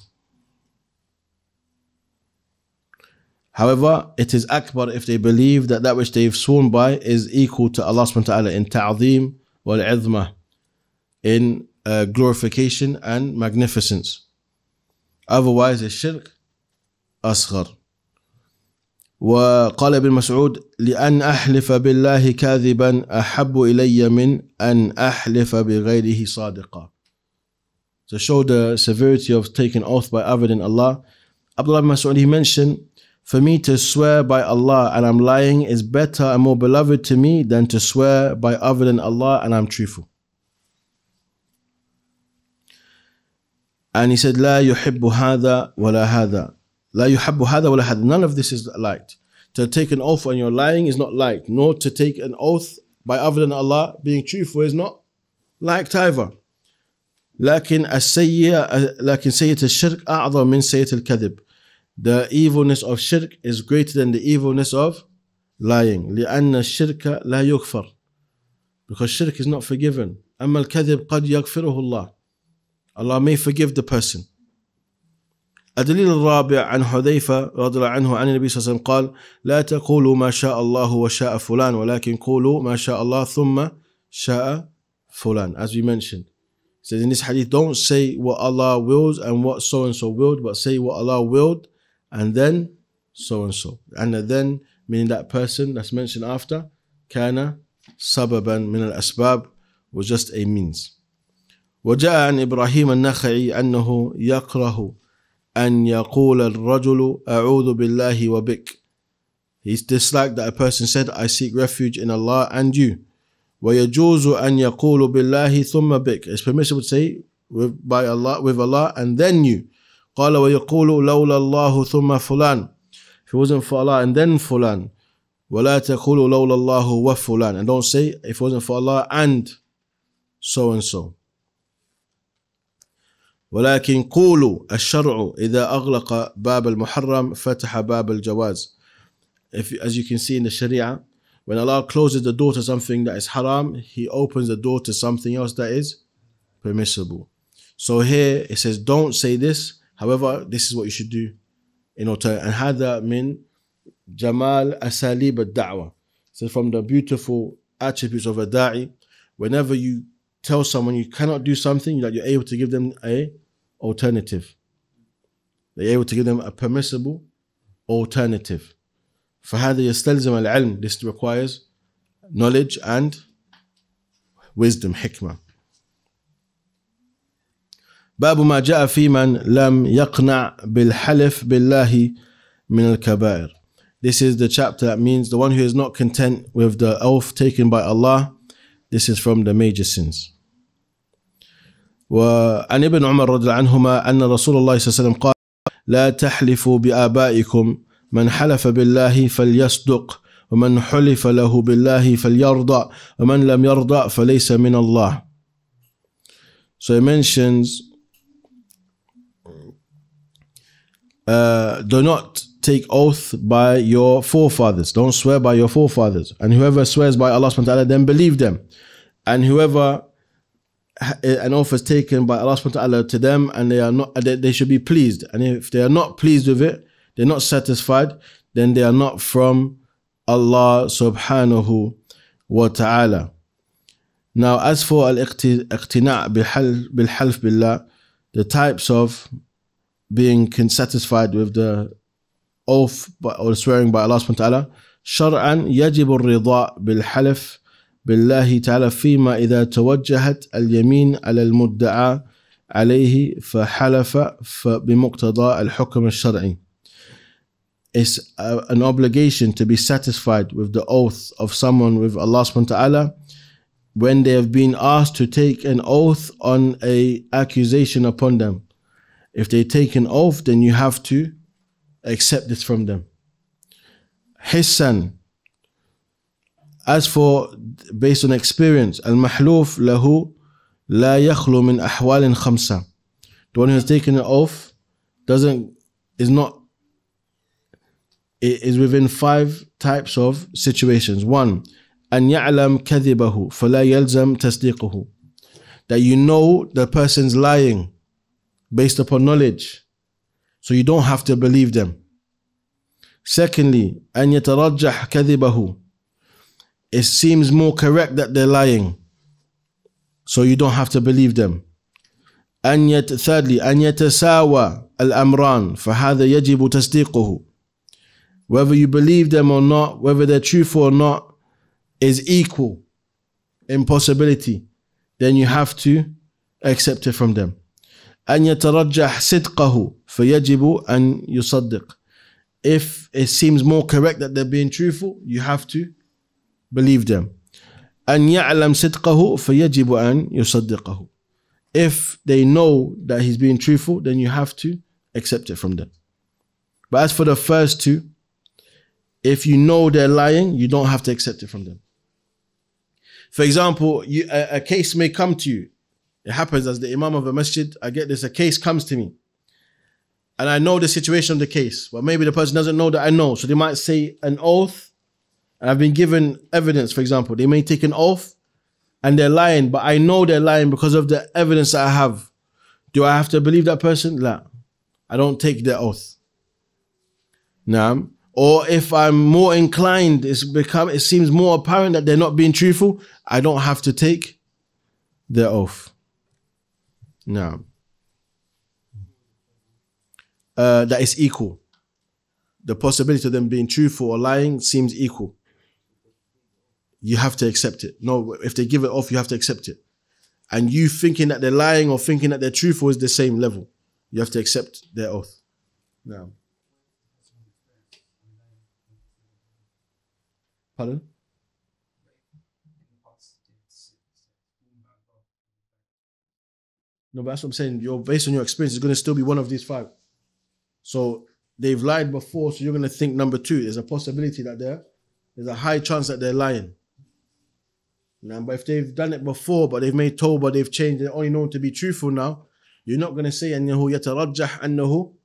However, it is akbar if they believe that that which they've sworn by is equal to Allah subhanahu wa ta'ala in ta'zim wal izma in uh, glorification and magnificence. Otherwise, it's shirk أصغر وقال ابن مسعود لأن أحلف بالله كاذبا أحب إلي من أن أحلف بغيره صادقا To show the severity of taking oath by other than Allah, Abdullah ibn Mas'ud, he mentioned, For me to swear by Allah and I'm lying is better and more beloved to me than to swear by other than Allah and I'm truthful. And he said, لا يحب هذا ولا هذا. لا يحب هذا ولا هذا. None of this is light To take an oath when you're lying is not light, Nor to take an oath by other than Allah being truthful is not liked either. لكن السيئة لكن سيئة الشرك أعظم من سيئة الكذب. The evilness of shirk is greater than the evilness of lying. لأن الشرك لا يغفر. Because shirk is not forgiven. أما الكذب قد يغفره الله. Allah may forgive the person. الدليل الرابع عن حذيفة رضي الله عنه عن النبي صلى الله عليه وسلم قال لا تقولوا ما شاء الله وشاء فلان ولكن قولوا ما شاء الله ثم شاء فلان as we mentioned so in this hadith don't say what Allah wills and what so and so willed but say what Allah willed and then so and so and then meaning that person that's mentioned after كان سببا من الأسباب was just a means وجاء عن إبراهيم النخعي أنه يكره أن يقول الرجل أعوذ بالله وبك He's disliked that a person said, I seek refuge in Allah and you. ويجوز أن يقول بالله ثم بك It's permissible to say with, by Allah, with Allah and then you. قال ويقول لولا الله ثم فلان If it wasn't for Allah and then فلان ولا تقول لولا الله وفلان And don't say if it wasn't for Allah and so and so. ولكن قولوا الشرع إذا أغلق باب المحرم فتح باب الجواز if, as you can see in the Sharia, when Allah closes the door to something that is haram, He opens the door to something else that is permissible. So here it says, don't say this. However, this is what you should do in order. And hada min jamal asalib al So from the beautiful attributes of a da'i, whenever you tell someone you cannot do something, that you're able to give them a alternative. They're able to give them a permissible alternative. فهذا يستلزم This requires knowledge and wisdom, hikmah. باب ما جاء في من لم يقنع بالحلف بالله من الكبائر. This is the chapter that means the one who is not content with the oath taken by Allah. This is from the major sins. وعن ابن عمر رضي الله عنهما أن رسول الله صلى الله عليه وسلم قال لا تحلفوا بآبائكم من حلف بالله فليصدق ومن حلف له بالله فليرضى ومن لم يرضى فليس من الله So he mentions uh, do not take oath by your forefathers. Don't swear by your forefathers. And whoever swears by Allah subhanahu wa ta'ala, then believe them. And whoever an offer is taken by Allah subhanahu wa ta'ala to them and they are not they, they should be pleased and if they are not pleased with it they're not satisfied then they are not from Allah subhanahu wa ta'ala now as for al-iqtina' bil-half billah the types of being satisfied with the oath or swearing by Allah subhanahu wa ta'ala شرعا يجب الرضا بالحلف بالله تعالى فيما إذا توجهت اليمين على المدعى عليه فحلف بمقتضى الحكم الشرعي is an obligation to be satisfied with the oath of someone with Allah subhanahu wa ta'ala when they have been asked to take an oath on a accusation upon them. If they take an oath, then you have to accept this from them. Hissan. As for based on experience. Al mahluf lahu la yakhlu min ahwalin khamsa. The one who has taken an oath doesn't is not it is within five types of situations. One, an ya'lam kadibahu fala yalzam tasdiquhu. That you know the person's lying based upon knowledge. So you don't have to believe them. Secondly, an yatarajjah kadibahu it seems more correct that they're lying. So you don't have to believe them. And yet, thirdly, أن يتساوى الأمران فهذا يجب تصديقه. Whether you believe them or not, whether they're truthful or not, is equal in possibility. Then you have to accept it from them. أن يترجح صدقه فيجب أن يصدق. If it seems more correct that they're being truthful, you have to believe them. أن يعلم صدقه فيجب أن يصدقه. If they know that he's being truthful, then you have to accept it from them. But as for the first two, if you know they're lying, you don't have to accept it from them. For example, you, a, a case may come to you. It happens as the imam of a masjid. I get this, a case comes to me. And I know the situation of the case, but maybe the person doesn't know that I know. So they might say an oath and I've been given evidence, for example, they may take an oath and they're lying, but I know they're lying because of the evidence I have. Do I have to believe that person? No. I don't take their oath. Now, or if I'm more inclined, it's become it seems more apparent that they're not being truthful, I don't have to take their oath. Now, uh, that is equal. The possibility of them being truthful or lying seems equal you have to accept it. No, if they give it off, you have to accept it. And you thinking that they're lying or thinking that they're truthful is the same level. You have to accept their oath. Now. Pardon? No, but that's what I'm saying. You're based on your experience, it's going to still be one of these five. So they've lied before, so you're going to think number two. There's a possibility that there, there's a high chance that they're lying. Man, but if they've done it before, but they've made Toba, they've changed, they're only known to be truthful now, you're not going to say and no who,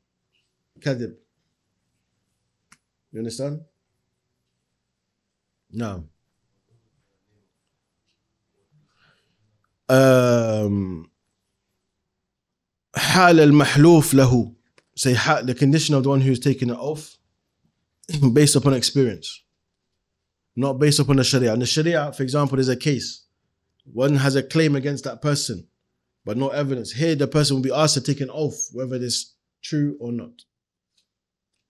كذب. You understand? No. Um, حال المحلوف له say the condition of the one who's taking it off, based upon experience not based upon the Sharia. And the Sharia, for example, is a case. One has a claim against that person, but no evidence. Here, the person will be asked to take an oath, whether it is true or not.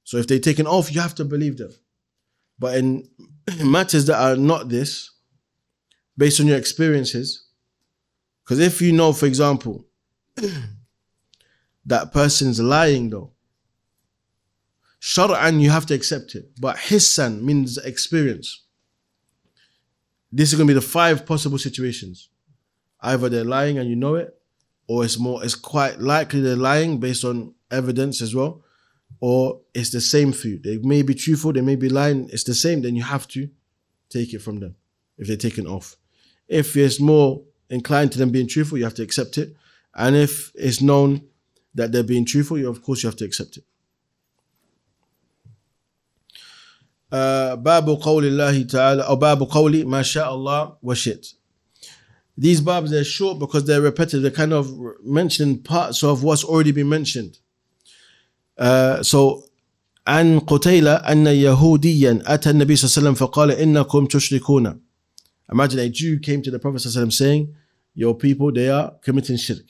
So if they take an oath, you have to believe them. But in matters that are not this, based on your experiences, because if you know, for example, that person's lying though, shar'an you have to accept it, but hissan means experience this is going to be the five possible situations. Either they're lying and you know it, or it's more, it's quite likely they're lying based on evidence as well, or it's the same for you. They may be truthful, they may be lying. It's the same. Then you have to take it from them if they're taken off. If it's more inclined to them being truthful, you have to accept it. And if it's known that they're being truthful, you, of course you have to accept it. باب قول الله تعالى أو باب قولي ما شاء الله وشئت these babs are short because they're repetitive. They're kind of mentioning parts of what's already been mentioned. Uh, so عن قتيلة أن يهوديا أتى النبي صلى الله عليه وسلم فقال إنكم تشركون. Imagine a Jew came to the Prophet صلى الله عليه وسلم saying, Your people they are committing shirk.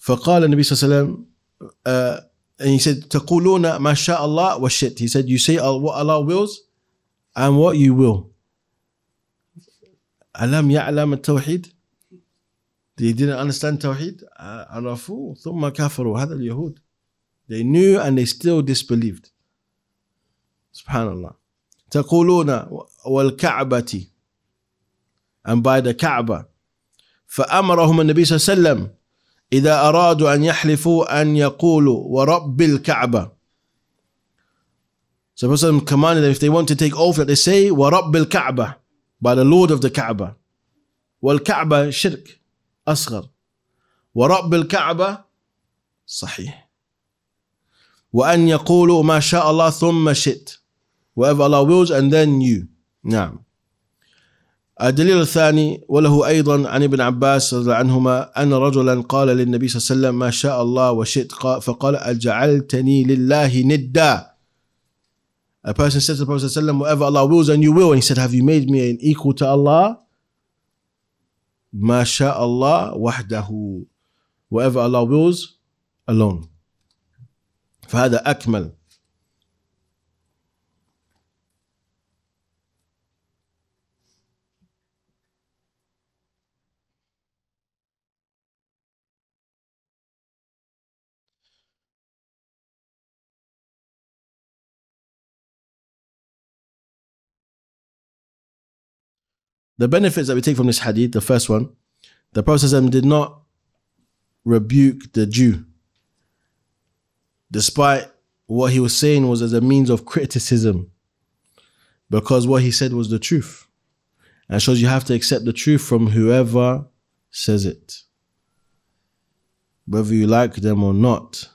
فقال النبي صلى الله عليه وسلم and he said, "Taquluna masha'Allah wa shit." He said, "You say what Allah wills, and what you will." Alam ya'lam al-tawheed. They didn't understand tawhid. Uh, arafu thumma kafaru هذا اليهود. They knew and they still disbelieved. Subhanallah. wal kaabati and by the Kaaba. فأمرهم النبي صلى الله عليه وسلم إذا أرادوا أن يحلفوا أن يقولوا ورب الكعبة So the Prophet commanded them if they want to take oath that they say ورب الكعبة by the Lord of the Kaaba والكعبة شرك أصغر ورب الكعبة صحيح وأن يقولوا ما شاء الله ثم شئت whatever Allah wills and then you نعم الدليل الثاني وله أيضا عن ابن عباس رضي عنهما أن رجلا قال للنبي صلى الله عليه وسلم ما شاء الله وشئت فقال أجعلتني لله ندا A person said to the Prophet صلى الله عليه وسلم whatever Allah wills and you will and he said have you made me an equal to Allah ما شاء الله وحده whatever Allah wills alone فهذا أكمل the benefits that we take from this hadith, the first one, the Prophet did not rebuke the Jew, despite what he was saying was as a means of criticism, because what he said was the truth. And shows you have to accept the truth from whoever says it. Whether you like them or not,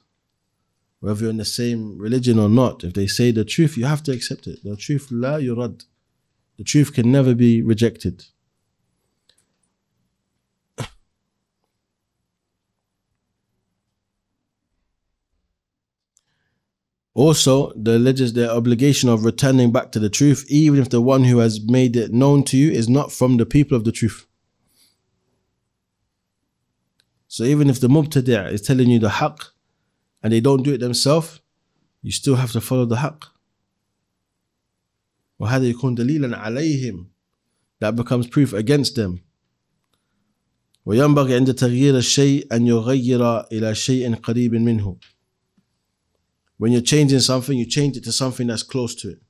whether you're in the same religion or not, if they say the truth, you have to accept it. The truth, la yurad. The truth can never be rejected. Also, the alleges their obligation of returning back to the truth, even if the one who has made it known to you is not from the people of the truth. So even if the mubtadi' is telling you the haqq and they don't do it themselves, you still have to follow the haqq. وهذا يكون دليلا عليهم that becomes proof against them وينبغي عند تغيير الشيء أن يغير إلى شيء قريب منه when you're changing something you change it to something that's close to it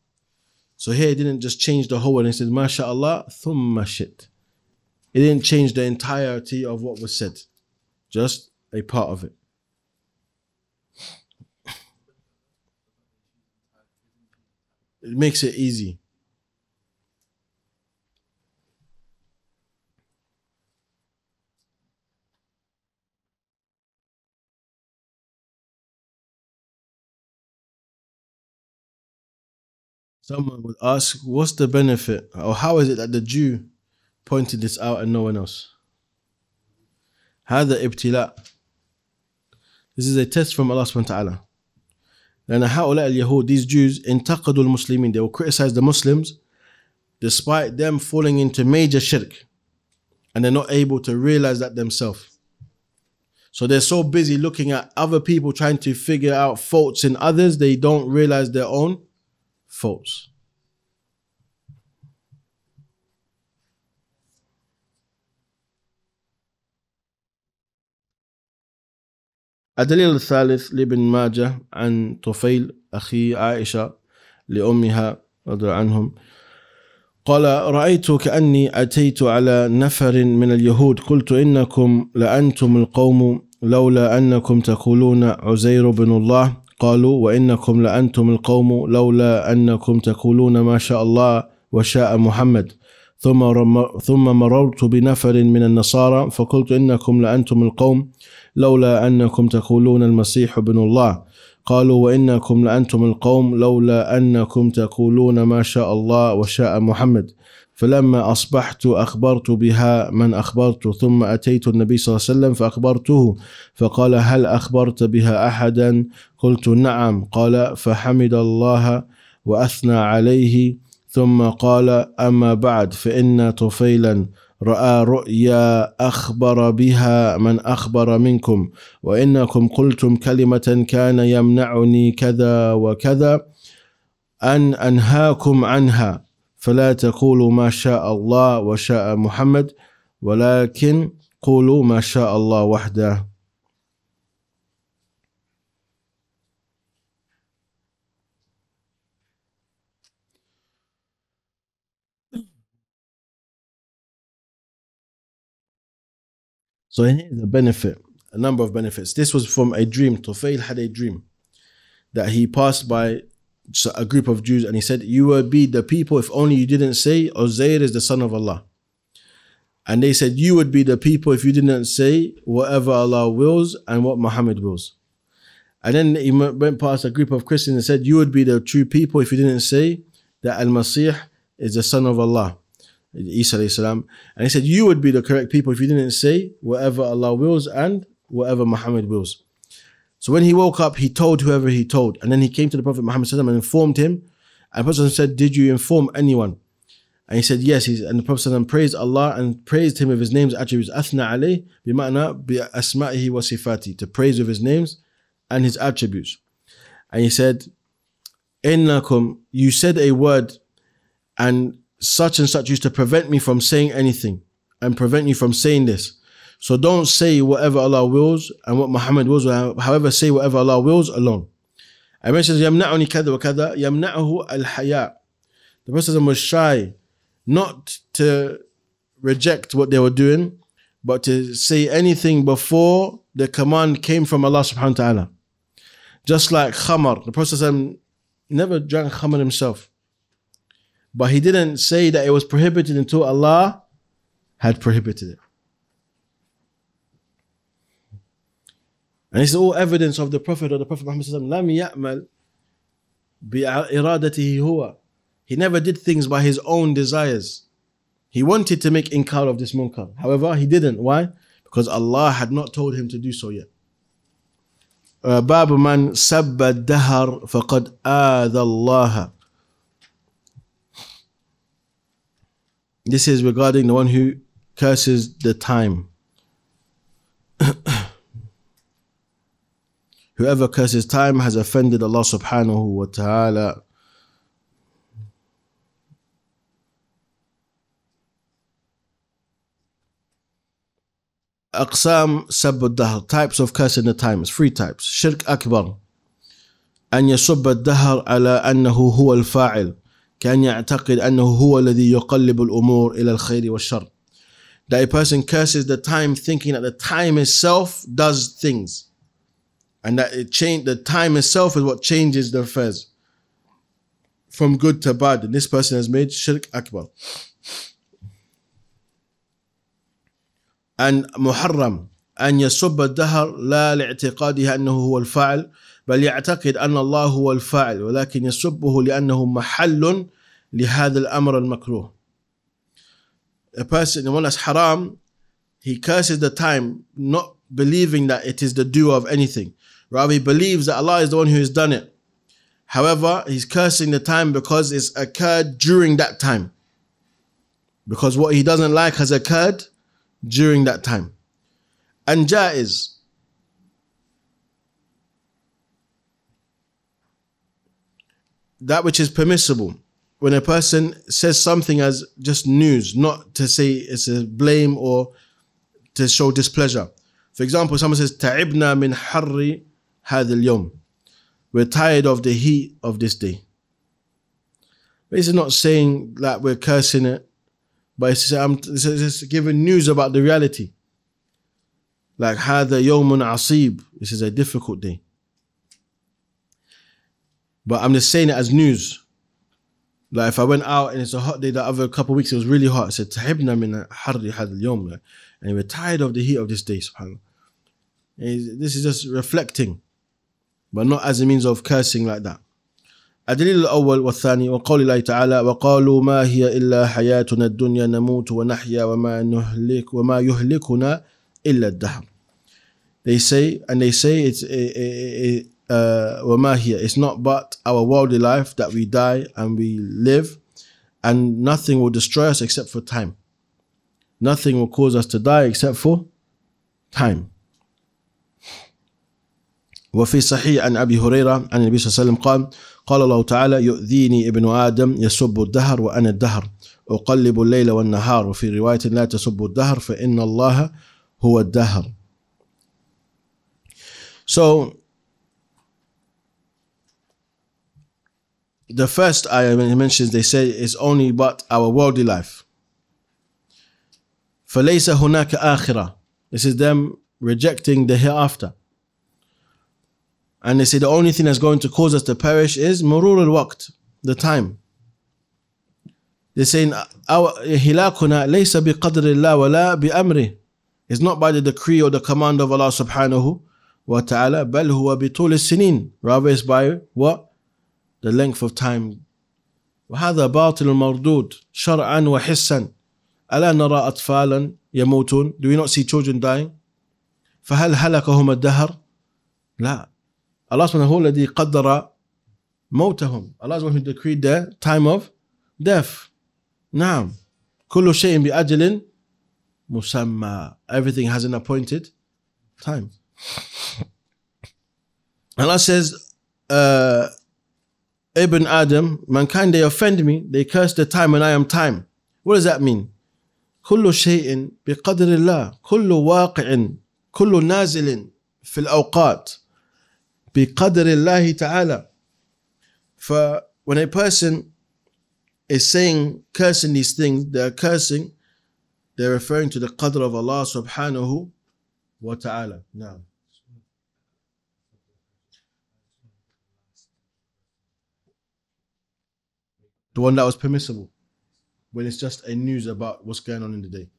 so here he didn't just change the whole word he says الله ثم shit He didn't change the entirety of what was said just a part of it It makes it easy. Someone would ask, what's the benefit, or how is it that the Jew pointed this out and no one else? the ibtila. This is a test from Allah subhanahu wa ta'ala. لأن هؤلاء اليهود these Jews انتقدوا المسلمين they will criticize the Muslims despite them falling into major shirk and they're not able to realize that themselves. So they're so busy looking at other people trying to figure out faults in others, they don't realize their own faults. الدليل الثالث لابن ماجه عن طفيل أخي عائشة لأمها رضي عنهم قال رأيت كأني أتيت على نفر من اليهود قلت إنكم لأنتم القوم لولا أنكم تقولون عزير بن الله قالوا وإنكم لأنتم القوم لولا أنكم تقولون ما شاء الله وشاء محمد ثم ثم مررت بنفر من النصارى فقلت إنكم لأنتم القوم لولا انكم تقولون المسيح ابن الله قالوا وانكم لانتم القوم لولا انكم تقولون ما شاء الله وشاء محمد فلما اصبحت اخبرت بها من اخبرت ثم اتيت النبي صلى الله عليه وسلم فاخبرته فقال هل اخبرت بها احدا قلت نعم قال فحمد الله واثنى عليه ثم قال اما بعد فان طفيلا راى رؤيا اخبر بها من اخبر منكم وانكم قلتم كلمه كان يمنعني كذا وكذا ان انهاكم عنها فلا تقولوا ما شاء الله وشاء محمد ولكن قولوا ما شاء الله وحده So here's a benefit, a number of benefits. This was from a dream. Tofail had a dream that he passed by a group of Jews and he said, You will be the people if only you didn't say, Uzair is the son of Allah. And they said, You would be the people if you didn't say whatever Allah wills and what Muhammad wills. And then he went past a group of Christians and said, You would be the true people if you didn't say that Al Masih is the son of Allah. Isa salam, and he said, You would be the correct people if you didn't say whatever Allah wills and whatever Muhammad wills. So when he woke up, he told whoever he told, and then he came to the Prophet Muhammad and informed him. And the Prophet said, Did you inform anyone? And he said, Yes, he's, and the Prophet praised Allah and praised him with his names, attributes, Athna bi bima'na bi asma'ihi wa sifati, to praise with his names and his attributes. And he said, Innakum, you said a word and such and such used to prevent me from saying anything and prevent you from saying this. So don't say whatever Allah wills and what Muhammad wills, however, say whatever Allah wills alone. I mentioned يَمْنَعُنِي كَذَا وَكَذَا يَمْنَعُهُ الْحَيَاء The Prophet was shy not to reject what they were doing, but to say anything before the command came from Allah subhanahu wa ta'ala. Just like khamar, the Prophet never drank khamar himself. But he didn't say that it was prohibited until Allah had prohibited it. And this is all evidence of the Prophet or the Prophet Muhammad لم He never did things by his own desires. He wanted to make inkar of this munkar. However, he didn't. Why? Because Allah had not told him to do so yet. باب من سب الدهر فقد آذى الله This is regarding the one who curses the time. Whoever curses time has offended Allah subhanahu wa ta'ala. Aqsam Sabbadah, types of cursing the times. three types. Shirk Akbar. أن يصب الدهر على أنه هو الفاعل كان يعتقد أنه هو الذي يقلب الأمور إلى الخير والشر that a person curses the time thinking that the time itself does things and that it change the time itself is what changes the affairs from good to bad and this person has made shirk akbar and muharram أن يسب الدهر لا لاعتقادها أنه هو الفاعل بل يعتقد أن الله هو الفاعل ولكن يسبه لأنه محل لهذا الأمر المكروه. A person, one that's haram, he curses the time not believing that it is the due of anything. Rather, he believes that Allah is the one who has done it. However, he's cursing the time because it's occurred during that time. Because what he doesn't like has occurred during that time and jaiz. That which is permissible. When a person says something as just news, not to say it's a blame or to show displeasure. For example, someone says, Ta'ibna min harri hadil yom. We're tired of the heat of this day. But this is not saying that we're cursing it, but it's, I'm, um, it's, giving news about the reality. Like the yomun asib, This is a difficult day. But I'm just saying it as news. Like if I went out and it's a hot day, the other couple of weeks it was really hot. I said, "Tahibna min harri hadal yom," and we're tired of the heat of this day. Subhanallah. this is just reflecting, but not as a means of cursing like that. الدليل الأول والثاني وقول الله تعالى وقالوا ما هي إلا حياتنا الدنيا نموت ونحيا وما نهلك وما يهلكنا إلا الدهر they say and they say it's it, eh, eh, eh, uh, here it's not but our worldly life that we die and we live and nothing will destroy us except for time nothing will cause us to die except for time وفي صحيح عن ابي هريره عن النبي صلى الله عليه وسلم قال قال الله تعالى يؤذيني ابن ادم يسب الدهر وانا الدهر اقلب الليل والنهار وفي رواية لا تسب الدهر فان الله so the first I mentioned, they say is only but our worldly life. فليس هناك آخرة. This is them rejecting the hereafter. And they say the only thing that's going to cause us to perish is مرور الوقت, the time. They're saying our هلاكنا ليس بقدر الله ولا بأمره. is not by the decree or the command of Allah subhanahu wa ta'ala بل هو بطول السنين rather is by what? the length of time وهذا باطل مردود شرعا وحسا ألا نرى أطفالا يموتون do we not see children dying فهل هلكهم الدهر لا Allah سبحانه هو الذي قدر موتهم الله سبحانه decreed the time of death نعم كل شيء بأجل musamma. Everything has an appointed time. Allah says, uh, Ibn Adam, mankind, they offend me, they curse the time, and I am time. What does that mean? كل شيء بقدر الله كل واقع كل نازل في الأوقات بقدر الله تعالى For when a person is saying, cursing these things, they are cursing they're referring to the qadr of Allah subhanahu wa ta'ala. Now. The one that was permissible when it's just a news about what's going on in the day.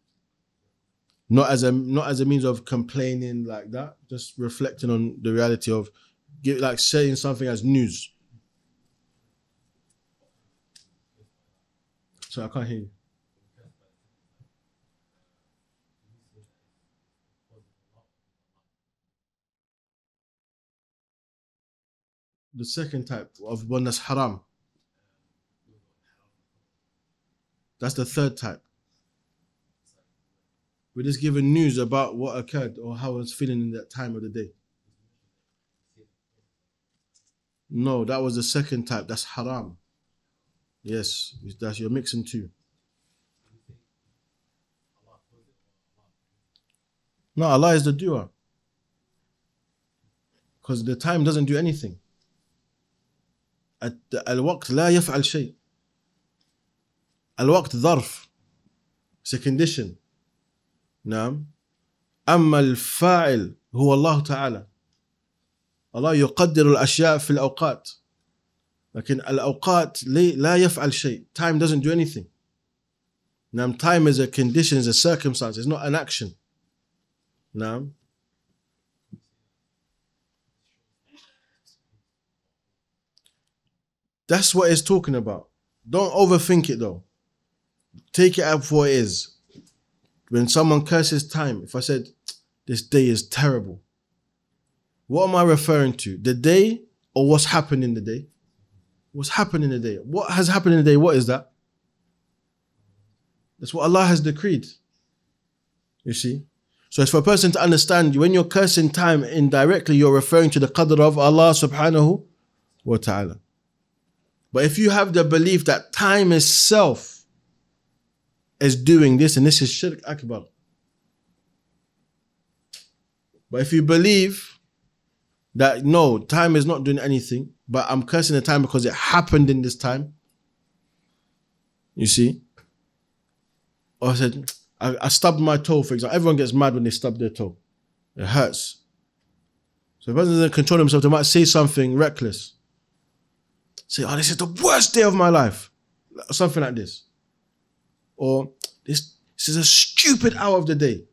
Not as a not as a means of complaining like that, just reflecting on the reality of like saying something as news. So I can't hear you. the second type of one that's haram. That's the third type. We're just given news about what occurred or how I was feeling in that time of the day. No, that was the second type. That's haram. Yes, that's you're mixing two. No, Allah is the doer. Because the time doesn't do anything. الوقت لا يفعل شيء الوقت ظرف سكنديشن نعم أما الفاعل هو الله تعالى الله يقدر الأشياء في الأوقات لكن الأوقات لا يفعل شيء time doesn't do anything نعم time is a condition is a circumstance it's not an action نعم That's what it's talking about. Don't overthink it though. Take it out for it is. When someone curses time, if I said, this day is terrible, what am I referring to? The day or what's happened in the day? What's happened in the day? What has happened in the day? What is that? That's what Allah has decreed. You see? So it's for a person to understand when you're cursing time indirectly, you're referring to the qadr of Allah subhanahu wa ta'ala. But if you have the belief that time itself is doing this and this is shirk akbar. But if you believe that no, time is not doing anything, but I'm cursing the time because it happened in this time, you see? Or I said, I, I stubbed my toe, for example. Everyone gets mad when they stub their toe, it hurts. So if a person doesn't control themselves, they might say something reckless say, oh, this is the worst day of my life. Something like this. Or this, this is a stupid hour of the day.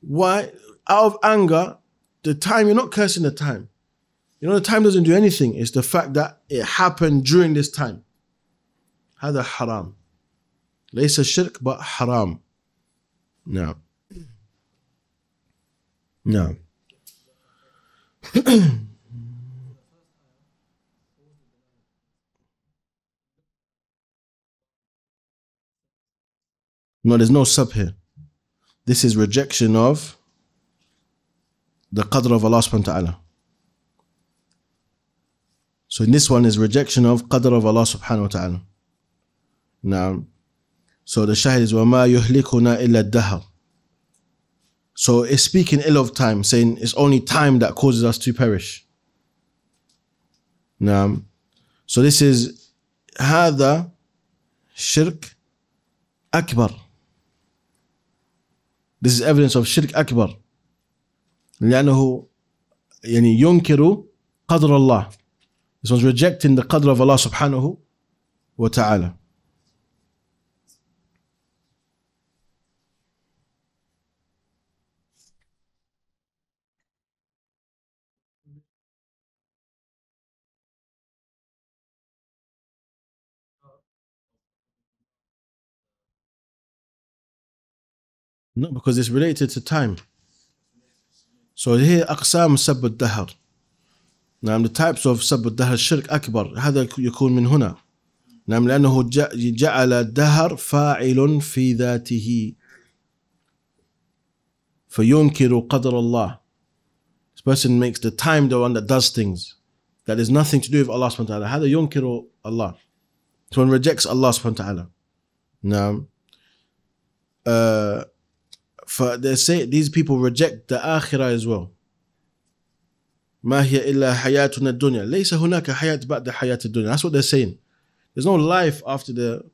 Why? Out of anger, the time, you're not cursing the time. You know, the time doesn't do anything. It's the fact that it happened during this time. a haram. ليس shirk, but haram. No. No. No, there's no sub here. This is rejection of the qadr of Allah subhanahu wa ta'ala. So in this one is rejection of qadr of Allah subhanahu wa ta'ala. Now, so the shahid is وَمَا يُهْلِكُنَا إِلَّا الدَّهَرُ So it's speaking ill of time, saying it's only time that causes us to perish. Now, so this is هذا شرك أكبر this is evidence of shirk akbar. لأنه يعني ينكر قدر الله. This one's rejecting the qadr of Allah subhanahu wa ta'ala. No, because it's related to time. So here, أقسام سب الدهر. نعم the types of سب الدهر الشرك أكبر هذا يكون من هنا نعم لأنه جعل الدهر فاعل في ذاته فينكر قدر الله This person makes the time the one that does things that is nothing to do with Allah subhanahu wa ta'ala هذا ينكر Allah so one rejects Allah subhanahu wa ta'ala نعم uh, for they say these people reject the akhirah as well. ما هي إلا حياتنا الدنيا ليس هناك حياة بعد حياة الدنيا That's what they're saying. There's no life after the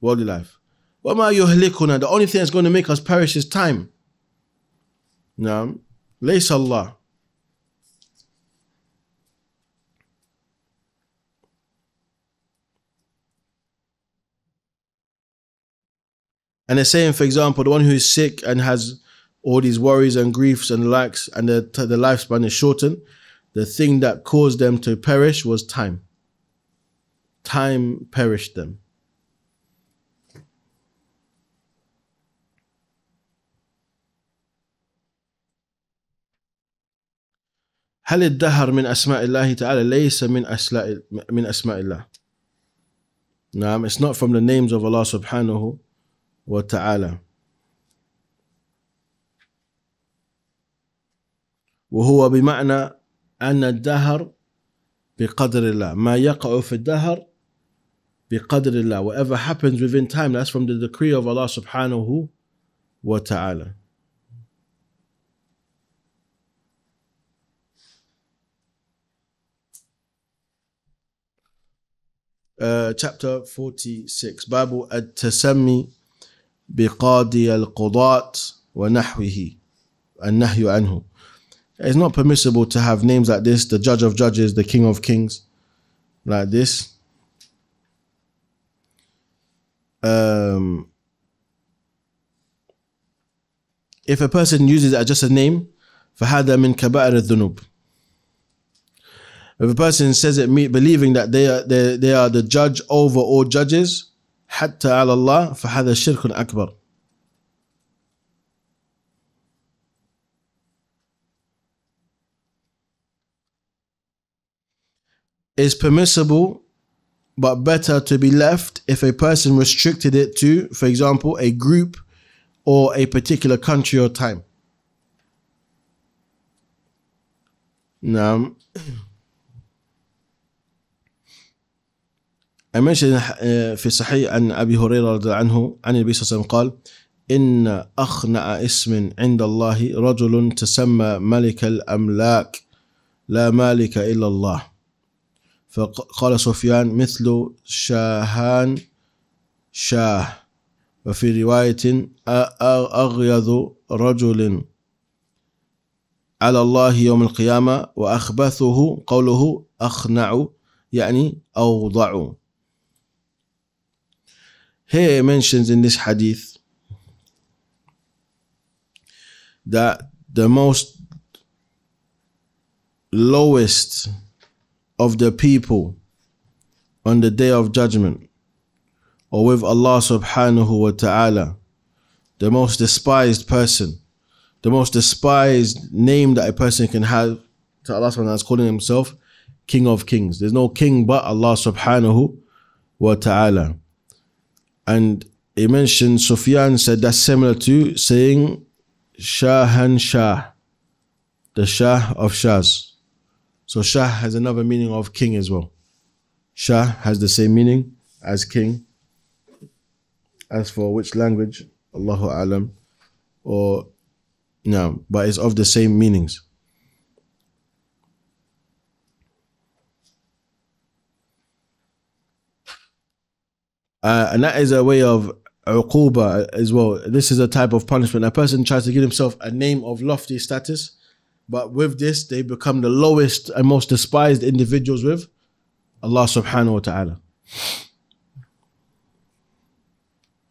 worldly life. What وما يهلكنا The only thing that's going to make us perish is time. نعم ليس الله And they're saying, for example, the one who is sick and has all these worries and griefs and likes, and the, the lifespan is shortened, the thing that caused them to perish was time. Time perished them. هل الدهر من أسماء الله تعالى ليس من أسماء من أسماء الله؟ نعم, it's not from the names of Allah subhanahu وتعالى وهو بمعنى أن الدهر بقدر الله ما يقع في الدهر بقدر الله whatever happens within time that's from the decree of Allah subhanahu wa ta'ala Uh, chapter 46 Babu باب Tasami بقاضي القضاة ونحوه النهي عنه It's not permissible to have names like this, the judge of judges, the king of kings, like this. Um, if a person uses it as just a name, فَهَذَا مِنْ كَبَائِرِ الذُّنُوبِ If a person says it believing that they are, they, they are the judge over all judges, حتى على الله فهذا شرك أكبر is permissible but better to be left if a person restricted it to, for example, a group or a particular country or time. Now, mentioned آه، في صحيح عن أبي هريرة رضي الله عنه عن النبي صلى الله عليه وسلم قال إن أخنع اسم عند الله رجل تسمى ملك الأملاك لا مالك إلا الله فقال سفيان مثل شاهان شاه وفي رواية أغيظ رجل على الله يوم القيامة وأخبثه قوله أخنع يعني أوضع he mentions in this hadith that the most lowest of the people on the day of judgment or with Allah subhanahu wa ta'ala, the most despised person, the most despised name that a person can have to Allah subhanahu wa ta'ala is calling himself King of Kings. There's no king but Allah subhanahu wa ta'ala. And he mentioned Sufyan said that's similar to saying Shahan Shah, the Shah of Shahs. So Shah has another meaning of king as well. Shah has the same meaning as king. As for which language, Allahu Alam, or no, but it's of the same meanings. Uh, and that is a way of uquba as well. This is a type of punishment. A person tries to give himself a name of lofty status, but with this, they become the lowest and most despised individuals with Allah subhanahu wa ta'ala.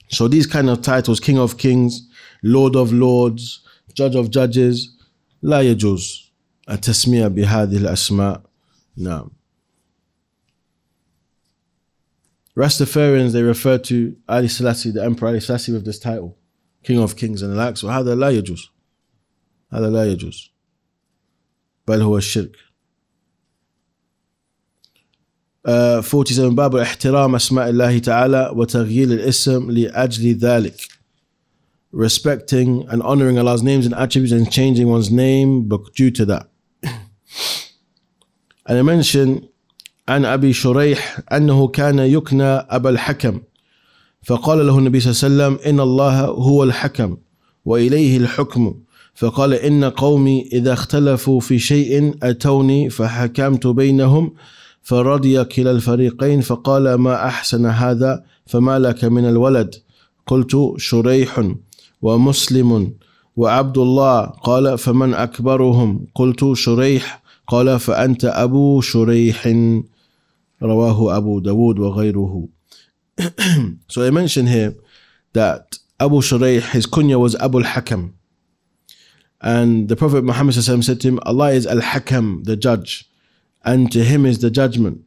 So these kind of titles, King of Kings, Lord of Lords, Judge of Judges, لا يجوز التسمية بهذه الأسماء نعم Rastafarians, they refer to Ali Selassie, the Emperor Ali Selassie, with this title, King of Kings and the like. So how the lie, Jews? How the lie, Jews? بل هو shirk. Uh, 47 باب احترام أسماء الله تعالى وتغيير الاسم لأجل ذلك. Respecting and honoring Allah's names and attributes and changing one's name but due to that. and I mentioned عن أبي شريح أنه كان يكنى أبا الحكم فقال له النبي صلى الله عليه وسلم إن الله هو الحكم وإليه الحكم فقال إن قومي إذا اختلفوا في شيء أتوني فحكمت بينهم فرضي كلا الفريقين فقال ما أحسن هذا فما لك من الولد قلت شريح ومسلم وعبد الله قال فمن أكبرهم قلت شريح قال فأنت أبو شريح رواه أبو داود وغيره so I mentioned here that Abu Shuraih his kunya was Abu al-Hakam and the Prophet Muhammad said to him Allah is al-Hakam the judge and to him is the judgment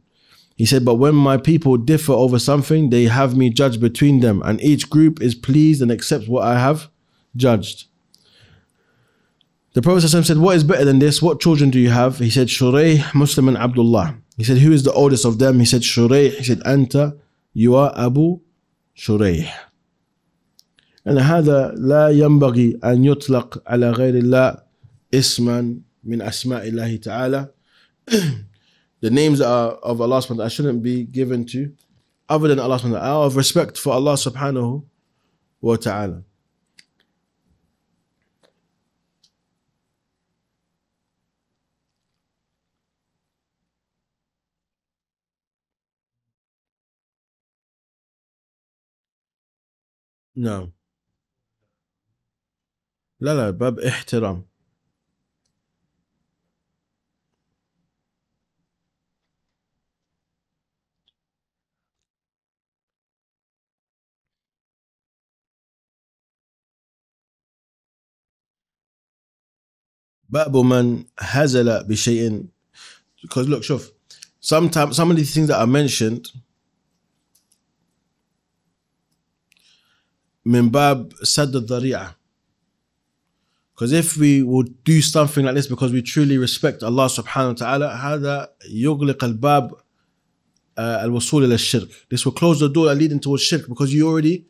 he said, But when my people differ over something, they have me judge between them, and each group is pleased and accepts what I have judged. The Prophet ﷺ said, What is better than this? What children do you have? He said, "Shurey, Muslim, and Abdullah. He said, Who is the oldest of them? He said, "Shurey." He said, Anta, you are Abu Shurey." And هذا لا ينبغي أن يطلق على غير الله اسما من أسماء الله تعالى The names of Allah subhanahu wa ta'ala shouldn't be given to other than Allah subhanahu wa ta'ala out of respect for Allah subhanahu wa ta'ala. نعم لا لا باب احترام باب من هزل بشيء because look شوف sometimes some of the things that are mentioned من باب سد الذريعة because if we would do something like this because we truly respect Allah subhanahu wa ta'ala هذا يغلق الباب uh, الوصول إلى الشرك this will close the door leading towards shirk because you already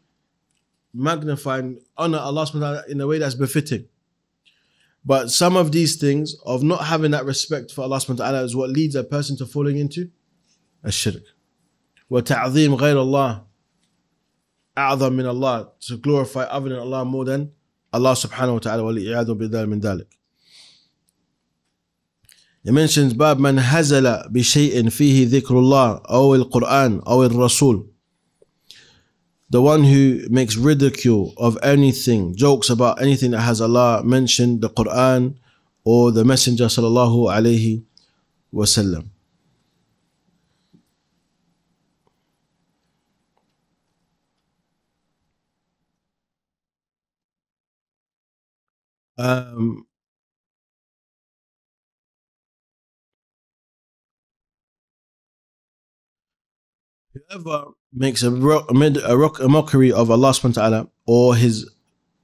magnify and honor Allah subhanahu wa ta'ala in a way that's befitting but some of these things of not having that respect for Allah subhanahu wa ta'ala is what leads a person to falling into a shirk وتعظيم غير الله أعظم من الله to glorify other than Allah more than Allah subhanahu wa ta'ala والإعاذ بالله من ذلك It mentions باب من هزل بشيء فيه ذكر الله أو القرآن أو الرسول The one who makes ridicule of anything, jokes about anything that has Allah mentioned, the Quran or the Messenger sallallahu alayhi wasallam. Um, whoever makes a, rock, a, rock, a mockery of Allah subhanahu wa ta'ala or his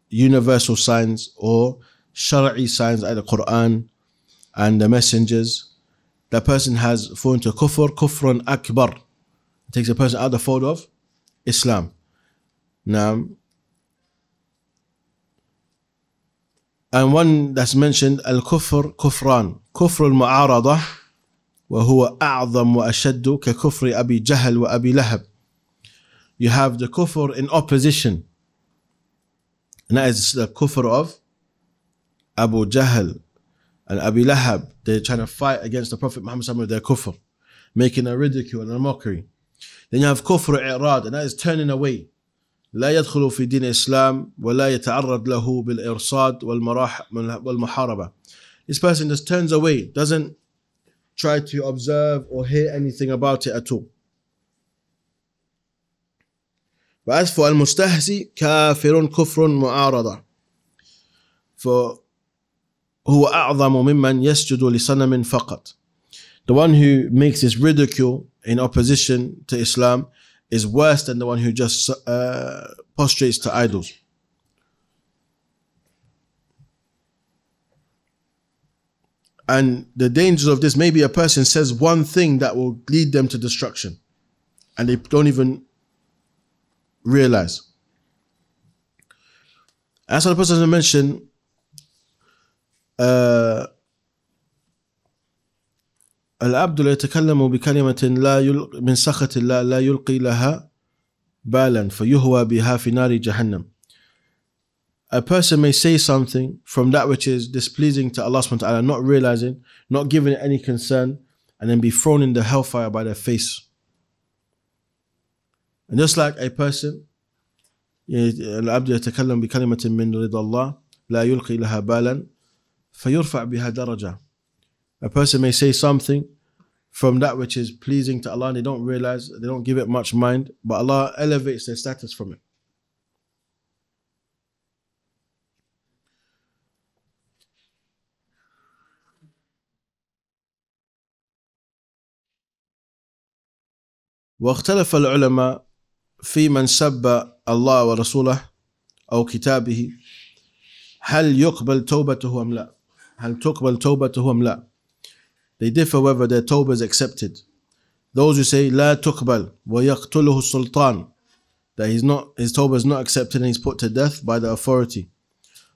universal signs or shari'i signs like the Quran and the messengers, that person has fallen to kufr, kufran akbar. It takes a person out of the fold of Islam. Now, and one that's mentioned al-kufr الكفر كفران كفر المعارضة وهو أعظم وأشد ككفر Jahl جهل وأبي Lahab. you have the kufr in opposition and that is the kufr of Abu Jahl and Abu Lahab they're trying to fight against the Prophet Muhammad with their kufr making a ridicule and a mockery then you have kufr i'rad and that is turning away لا يدخل في دين الإسلام ولا يتعرض له بالإرصاد والمحاربة. This person just turns away, doesn't try to observe or hear anything about it at all. وأسف المستهزي كافر كفر معارضة فهو أعظم ممن يسجد لصنم فقط The one who makes this ridicule in opposition to Islam is worse than the one who just uh, prostrates to idols. And the dangers of this, maybe a person says one thing that will lead them to destruction and they don't even realize. As the person mentioned, uh, العبد لا يتكلم بكلمة لا يلقي من سخط الله لا يلقي لها بالا فيهوى بها في نار جهنم. A person may say something from that which is displeasing to Allah subhanahu wa ta'ala, not realizing, not giving it any concern, and then be thrown in the hellfire by their face. And just like a person, العبد يتكلم بكلمة من رضا الله لا يلقي لها بالا فيرفع بها درجة. A person may say something from that which is pleasing to Allah and they don't realize, they don't give it much mind, but Allah elevates their status from it. واختلف العلماء في من سب الله ورسوله أو كتابه هل يقبل توبته أم لا هل تقبل توبته أم لا they differ whether their tawbah is accepted. Those who say لا تقبل ويقتله السلطان that he's not his tawbah is not accepted and he's put to death by the authority.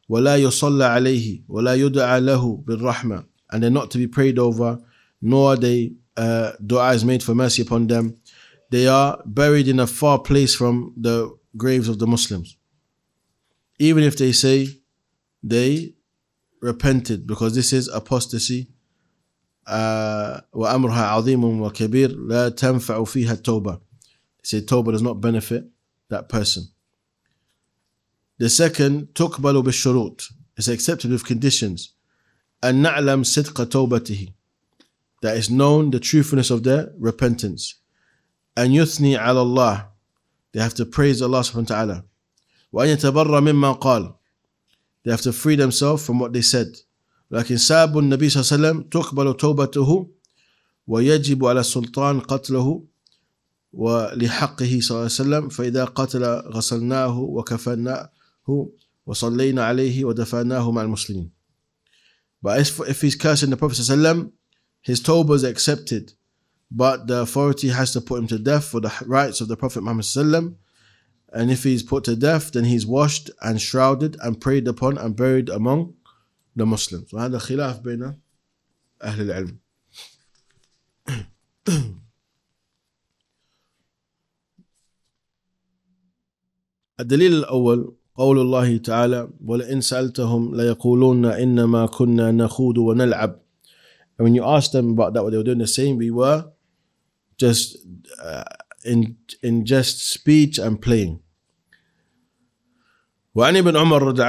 ولا يصلى عليه ولا يدعى له بالرحمة and they're not to be prayed over nor are they uh, dua is made for mercy upon them. They are buried in a far place from the graves of the Muslims. Even if they say they repented because this is apostasy وأمرها عظيم وكبير لا تنفع فيها التوبة say توبة does not benefit that person the second تقبل بالشروط is accepted with conditions أن نعلم صدق توبته that is known the truthfulness of their repentance أن يثني على الله they have to praise Allah سبحانه وتعالى. وأن يتبرى مما قال they have to free themselves from what they said لكن ساب النبي صلى الله عليه وسلم تقبل توبته ويجب على السلطان قتله ولحقه صلى الله عليه وسلم فإذا قتل غسلناه وكفناه وصلينا عليه ودفناه مع المسلمين But if, if he's cursing the Prophet صلى الله عليه وسلم his tawbah is accepted but the authority has to put him to death for the rights of the Prophet Muhammad صلى الله عليه وسلم and if he's put to death then he's washed and shrouded and prayed upon and buried among لمسلم وهذا خلاف بين أهل العلم الدليل الأول قول الله تعالى ولئن سألتهم ليقولون إنما كنا نخوض ونلعب and when you ask them about that what they were doing they're saying we were just uh, in, in just speech and playing وعن ابن عمر رضي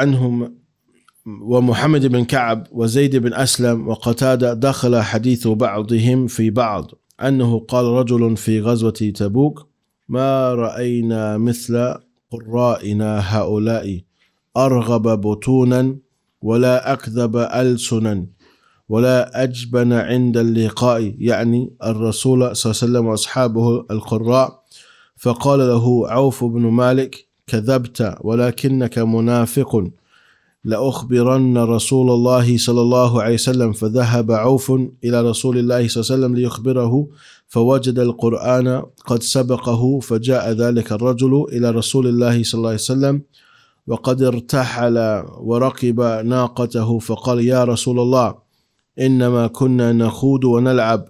ومحمد بن كعب وزيد بن أسلم وقتادة دخل حديث بعضهم في بعض أنه قال رجل في غزوة تبوك ما رأينا مثل قرائنا هؤلاء أرغب بطونا ولا أكذب ألسنا ولا أجبن عند اللقاء يعني الرسول صلى الله عليه وسلم وأصحابه القراء فقال له عوف بن مالك كذبت ولكنك منافق لأخبرن رسول الله صلى الله عليه وسلم فذهب عوف إلى رسول الله صلى الله عليه وسلم ليخبره فوجد القرآن قد سبقه فجاء ذلك الرجل إلى رسول الله صلى الله عليه وسلم وقد ارتحل وركب ناقته فقال يا رسول الله إنما كنا نخوض ونلعب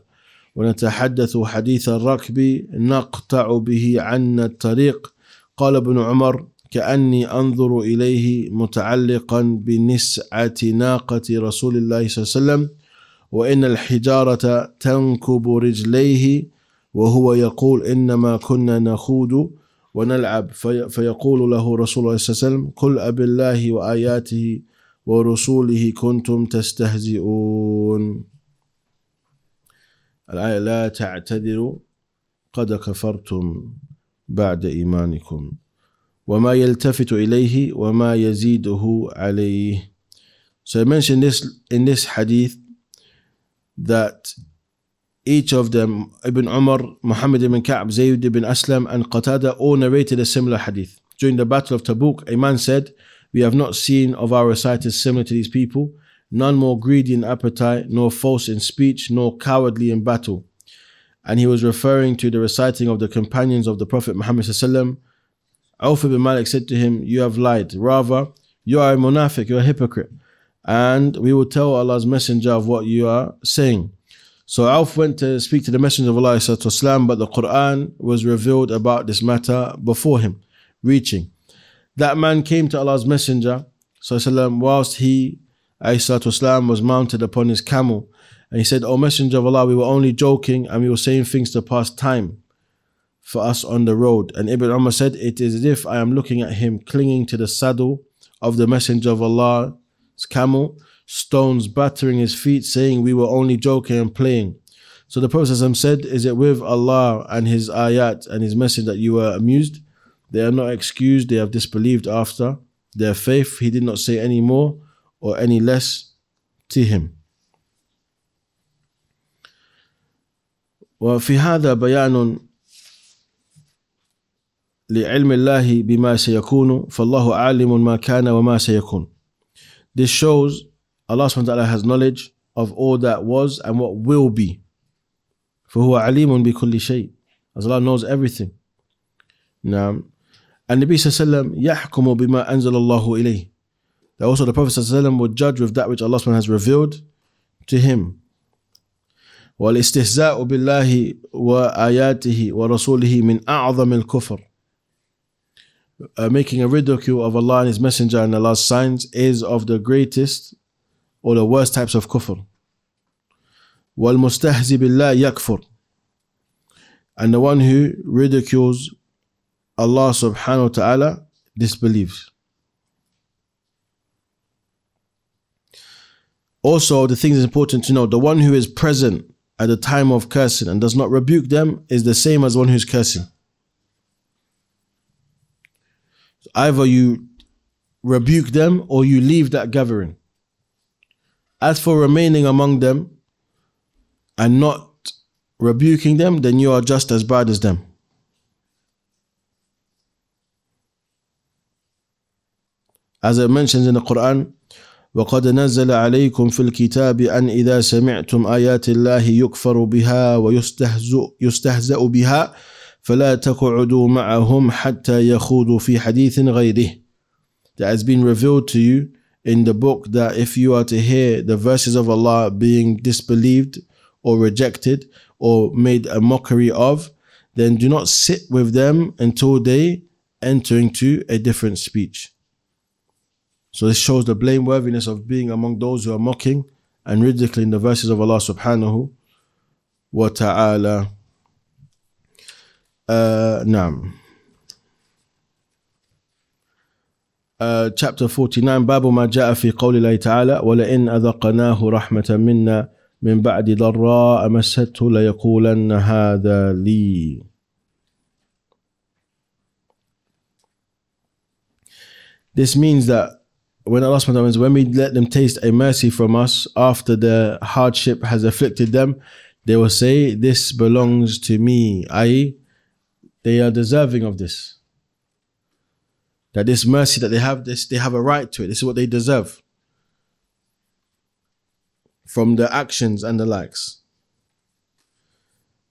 ونتحدث حديث الركب نقطع به عنا الطريق قال ابن عمر كأني أنظر إليه متعلقا بنسعة ناقة رسول الله صلى الله عليه وسلم وإن الحجارة تنكب رجليه وهو يقول إنما كنا نخوض ونلعب فيقول له رسول الله صلى الله عليه وسلم قل أب الله وآياته ورسوله كنتم تستهزئون الآية لا تعتذروا قد كفرتم بعد إيمانكم وما يلتفت إليه وما يزيده عليه. So I mentioned this in this hadith that each of them, Ibn Umar, Muhammad ibn Ka'b, Zayd ibn Aslam, and Qatada, all narrated a similar hadith. During the Battle of Tabuk, a man said, We have not seen of our reciters similar to these people, none more greedy in appetite, nor false in speech, nor cowardly in battle. And he was referring to the reciting of the companions of the Prophet Muhammad Auf ibn Malik said to him, You have lied. Rather, you are a munafiq, you're a hypocrite. And we will tell Allah's messenger of what you are saying. So Auf went to speak to the messenger of Allah, والسلام, but the Quran was revealed about this matter before him, reaching. That man came to Allah's messenger, وسلم, whilst he, والسلام, was mounted upon his camel. And he said, O messenger of Allah, we were only joking and we were saying things to pass time for us on the road. And Ibn Umar said, It is as if I am looking at him clinging to the saddle of the Messenger of Allah's camel, stones battering his feet, saying, We were only joking and playing. So the Prophet said, Is it with Allah and His ayat and His message that you were amused? They are not excused, they have disbelieved after their faith. He did not say any more or any less to him. وفي هذا بيان لعلم الله بما سيكون فالله عالم ما كان وما سيكون This shows Allah subhanahu wa ta'ala has knowledge of all that was and what will be. فهو عليم بكل شيء. As Allah knows everything. نعم. النبي صلى الله عليه وسلم يحكم بما أنزل الله إليه. That also the Prophet صلى الله عليه وسلم would judge with that which Allah subhanahu has revealed to him. والاستهزاء بالله وآياته ورسوله من أعظم الكفر. uh, making a ridicule of Allah and His Messenger and Allah's signs is of the greatest or the worst types of kufr. وَالْمُسْتَهْزِ بِاللَّهِ يَكْفُرُ And the one who ridicules Allah subhanahu wa ta'ala disbelieves. Also, the thing is important to know, the one who is present at the time of cursing and does not rebuke them is the same as one who's cursing. either you rebuke them or you leave that gathering. As for remaining among them and not rebuking them, then you are just as bad as them. As it mentions in the Quran, وقد نزل عليكم في الكتاب أن إذا سمعتم آيات الله يكفر بها ويستهزأ بها فلا تقعدوا معهم حتى يخوضوا في حديث غيره that has been revealed to you in the book that if you are to hear the verses of Allah being disbelieved or rejected or made a mockery of, then do not sit with them until they enter into a different speech. So this shows the blameworthiness of being among those who are mocking and ridiculing the verses of Allah subhanahu wa ta'ala. نعم آه chapter 49 باب ما جاء في قول الله تعالى ولئن أذقناه رحمة منا من بعد ضراء مسته ليقولن هذا لي This means that when Allah subhanahu wa when we let them taste a mercy from us after the hardship has afflicted them, they will say, This belongs to me, i.e. They are deserving of this. That this mercy that they have, this they have a right to it. This is what they deserve. From their actions and the likes.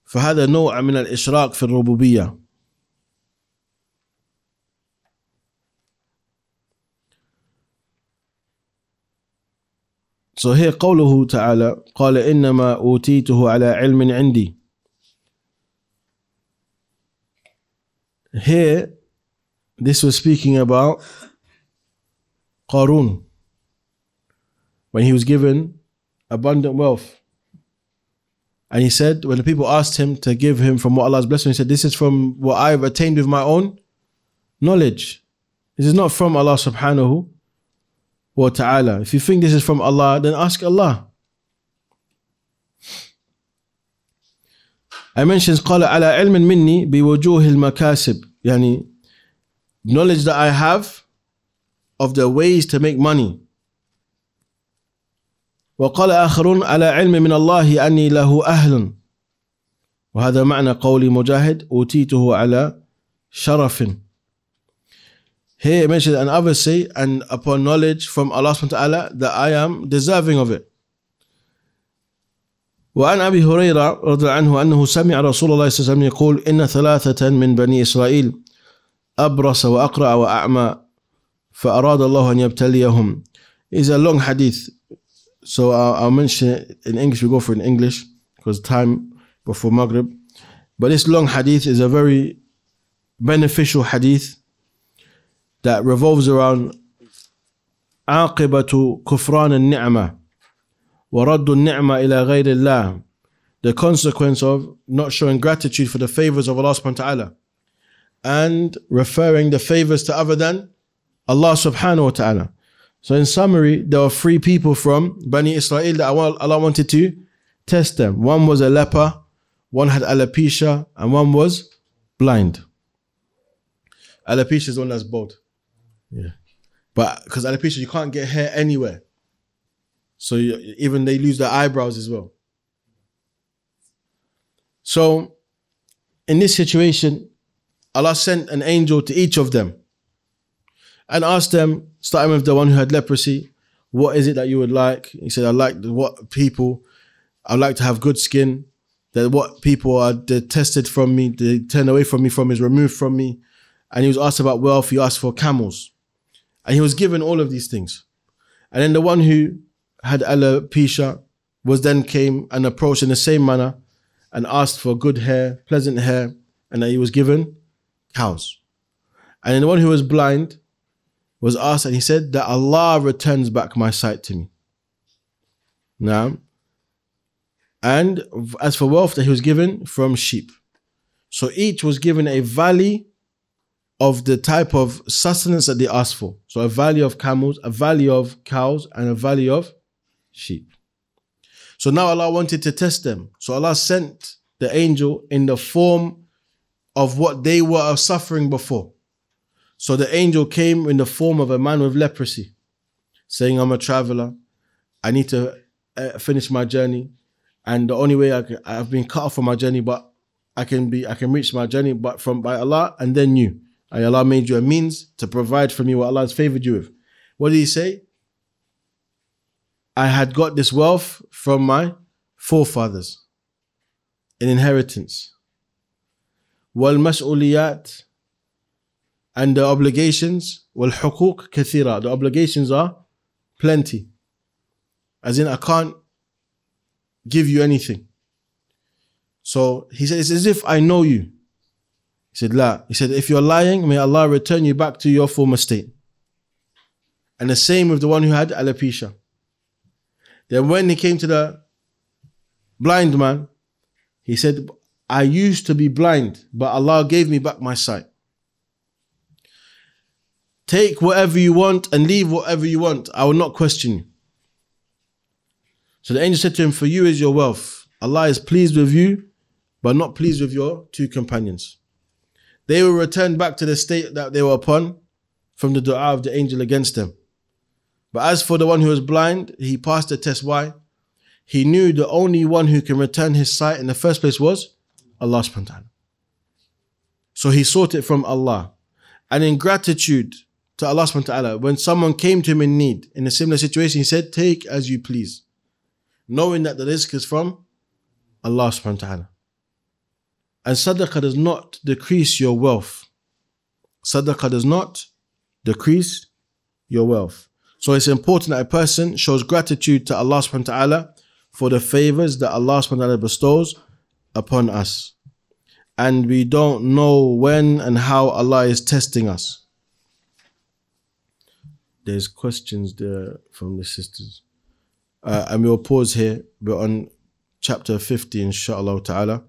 فهذا نوع من الإشراك في الربوبية So here قوله تعالى قال إنما أوتيته على علم عندي Here, this was speaking about Qarun when he was given abundant wealth. And he said, when the people asked him to give him from what Allah's blessing, he said, This is from what I've attained with my own knowledge. This is not from Allah subhanahu wa ta'ala. If you think this is from Allah, then ask Allah. I mentioned قال على علم مني بوجوه المكاسب يعني knowledge that I have of the ways to make money وقال آخرون على علم من الله أني له أهل وهذا معنى قول مجاهد أوتيته على شرف Here it mentions and others say and upon knowledge from Allah subhanahu wa ta'ala that I am deserving of it وعن ابي هريره رضي الله عنه انه سمع رسول الله صلى الله عليه وسلم يقول ان ثلاثه من بني اسرائيل ابرص واقرع واعمى فاراد الله ان يبتليهم is a long hadith so I'll, mention it in English we go for it in English because time before Maghrib but this long hadith is a very beneficial hadith that revolves around عاقبة كفران النعمة وَرَدُّ النِّعْمَ إِلَى غَيْرِ اللَّهِ The consequence of not showing gratitude for the favors of Allah subhanahu wa ta'ala and referring the favors to other than Allah subhanahu wa ta'ala. So in summary, there were three people from Bani Israel that Allah wanted to test them. One was a leper, one had alopecia, and one was blind. Alopecia is the one that's bald. Yeah. But because alopecia, you can't get hair anywhere. So even they lose their eyebrows as well. So in this situation, Allah sent an angel to each of them and asked them, starting with the one who had leprosy, what is it that you would like? He said, I like what people, I like to have good skin, that what people are detested from me, they turn away from me, from is removed from me. And he was asked about wealth, he asked for camels. And he was given all of these things. And then the one who had alopecia, was then came and approached in the same manner and asked for good hair, pleasant hair, and that he was given cows. And then the one who was blind was asked, and he said that Allah returns back my sight to me. Now, and as for wealth that he was given from sheep. So each was given a valley of the type of sustenance that they asked for. So a valley of camels, a valley of cows, and a valley of sheep. So now Allah wanted to test them. So Allah sent the angel in the form of what they were suffering before. So the angel came in the form of a man with leprosy, saying, I'm a traveler. I need to uh, finish my journey. And the only way I can, I've been cut off from my journey, but I can be, I can reach my journey, but from by Allah and then you. Allah made you a means to provide for me what Allah has favored you with. What did he say? I had got this wealth from my forefathers, an inheritance. Mas'uliyat and the obligations al-Hukuk kathira. the obligations are plenty as in I can't give you anything so he said it's as if I know you he said La. he said if you're lying may Allah return you back to your former state and the same with the one who had alopecia then when he came to the blind man, he said, I used to be blind, but Allah gave me back my sight. Take whatever you want and leave whatever you want. I will not question you. So the angel said to him, For you is your wealth. Allah is pleased with you, but not pleased with your two companions. They were returned back to the state that they were upon from the dua of the angel against them. But as for the one who was blind, he passed the test. Why? He knew the only one who can return his sight in the first place was Allah subhanahu wa ta'ala. So he sought it from Allah. And in gratitude to Allah subhanahu wa ta'ala, when someone came to him in need, in a similar situation, he said, Take as you please. Knowing that the risk is from Allah subhanahu wa ta'ala. And sadaqah does not decrease your wealth. Sadaqah does not decrease your wealth. So it's important that a person shows gratitude to Allah subhanahu wa ta'ala for the favors that Allah subhanahu wa ta'ala bestows upon us. And we don't know when and how Allah is testing us. There's questions there from the sisters. Uh, and we'll pause here. We're on chapter 50, inshallah ta'ala.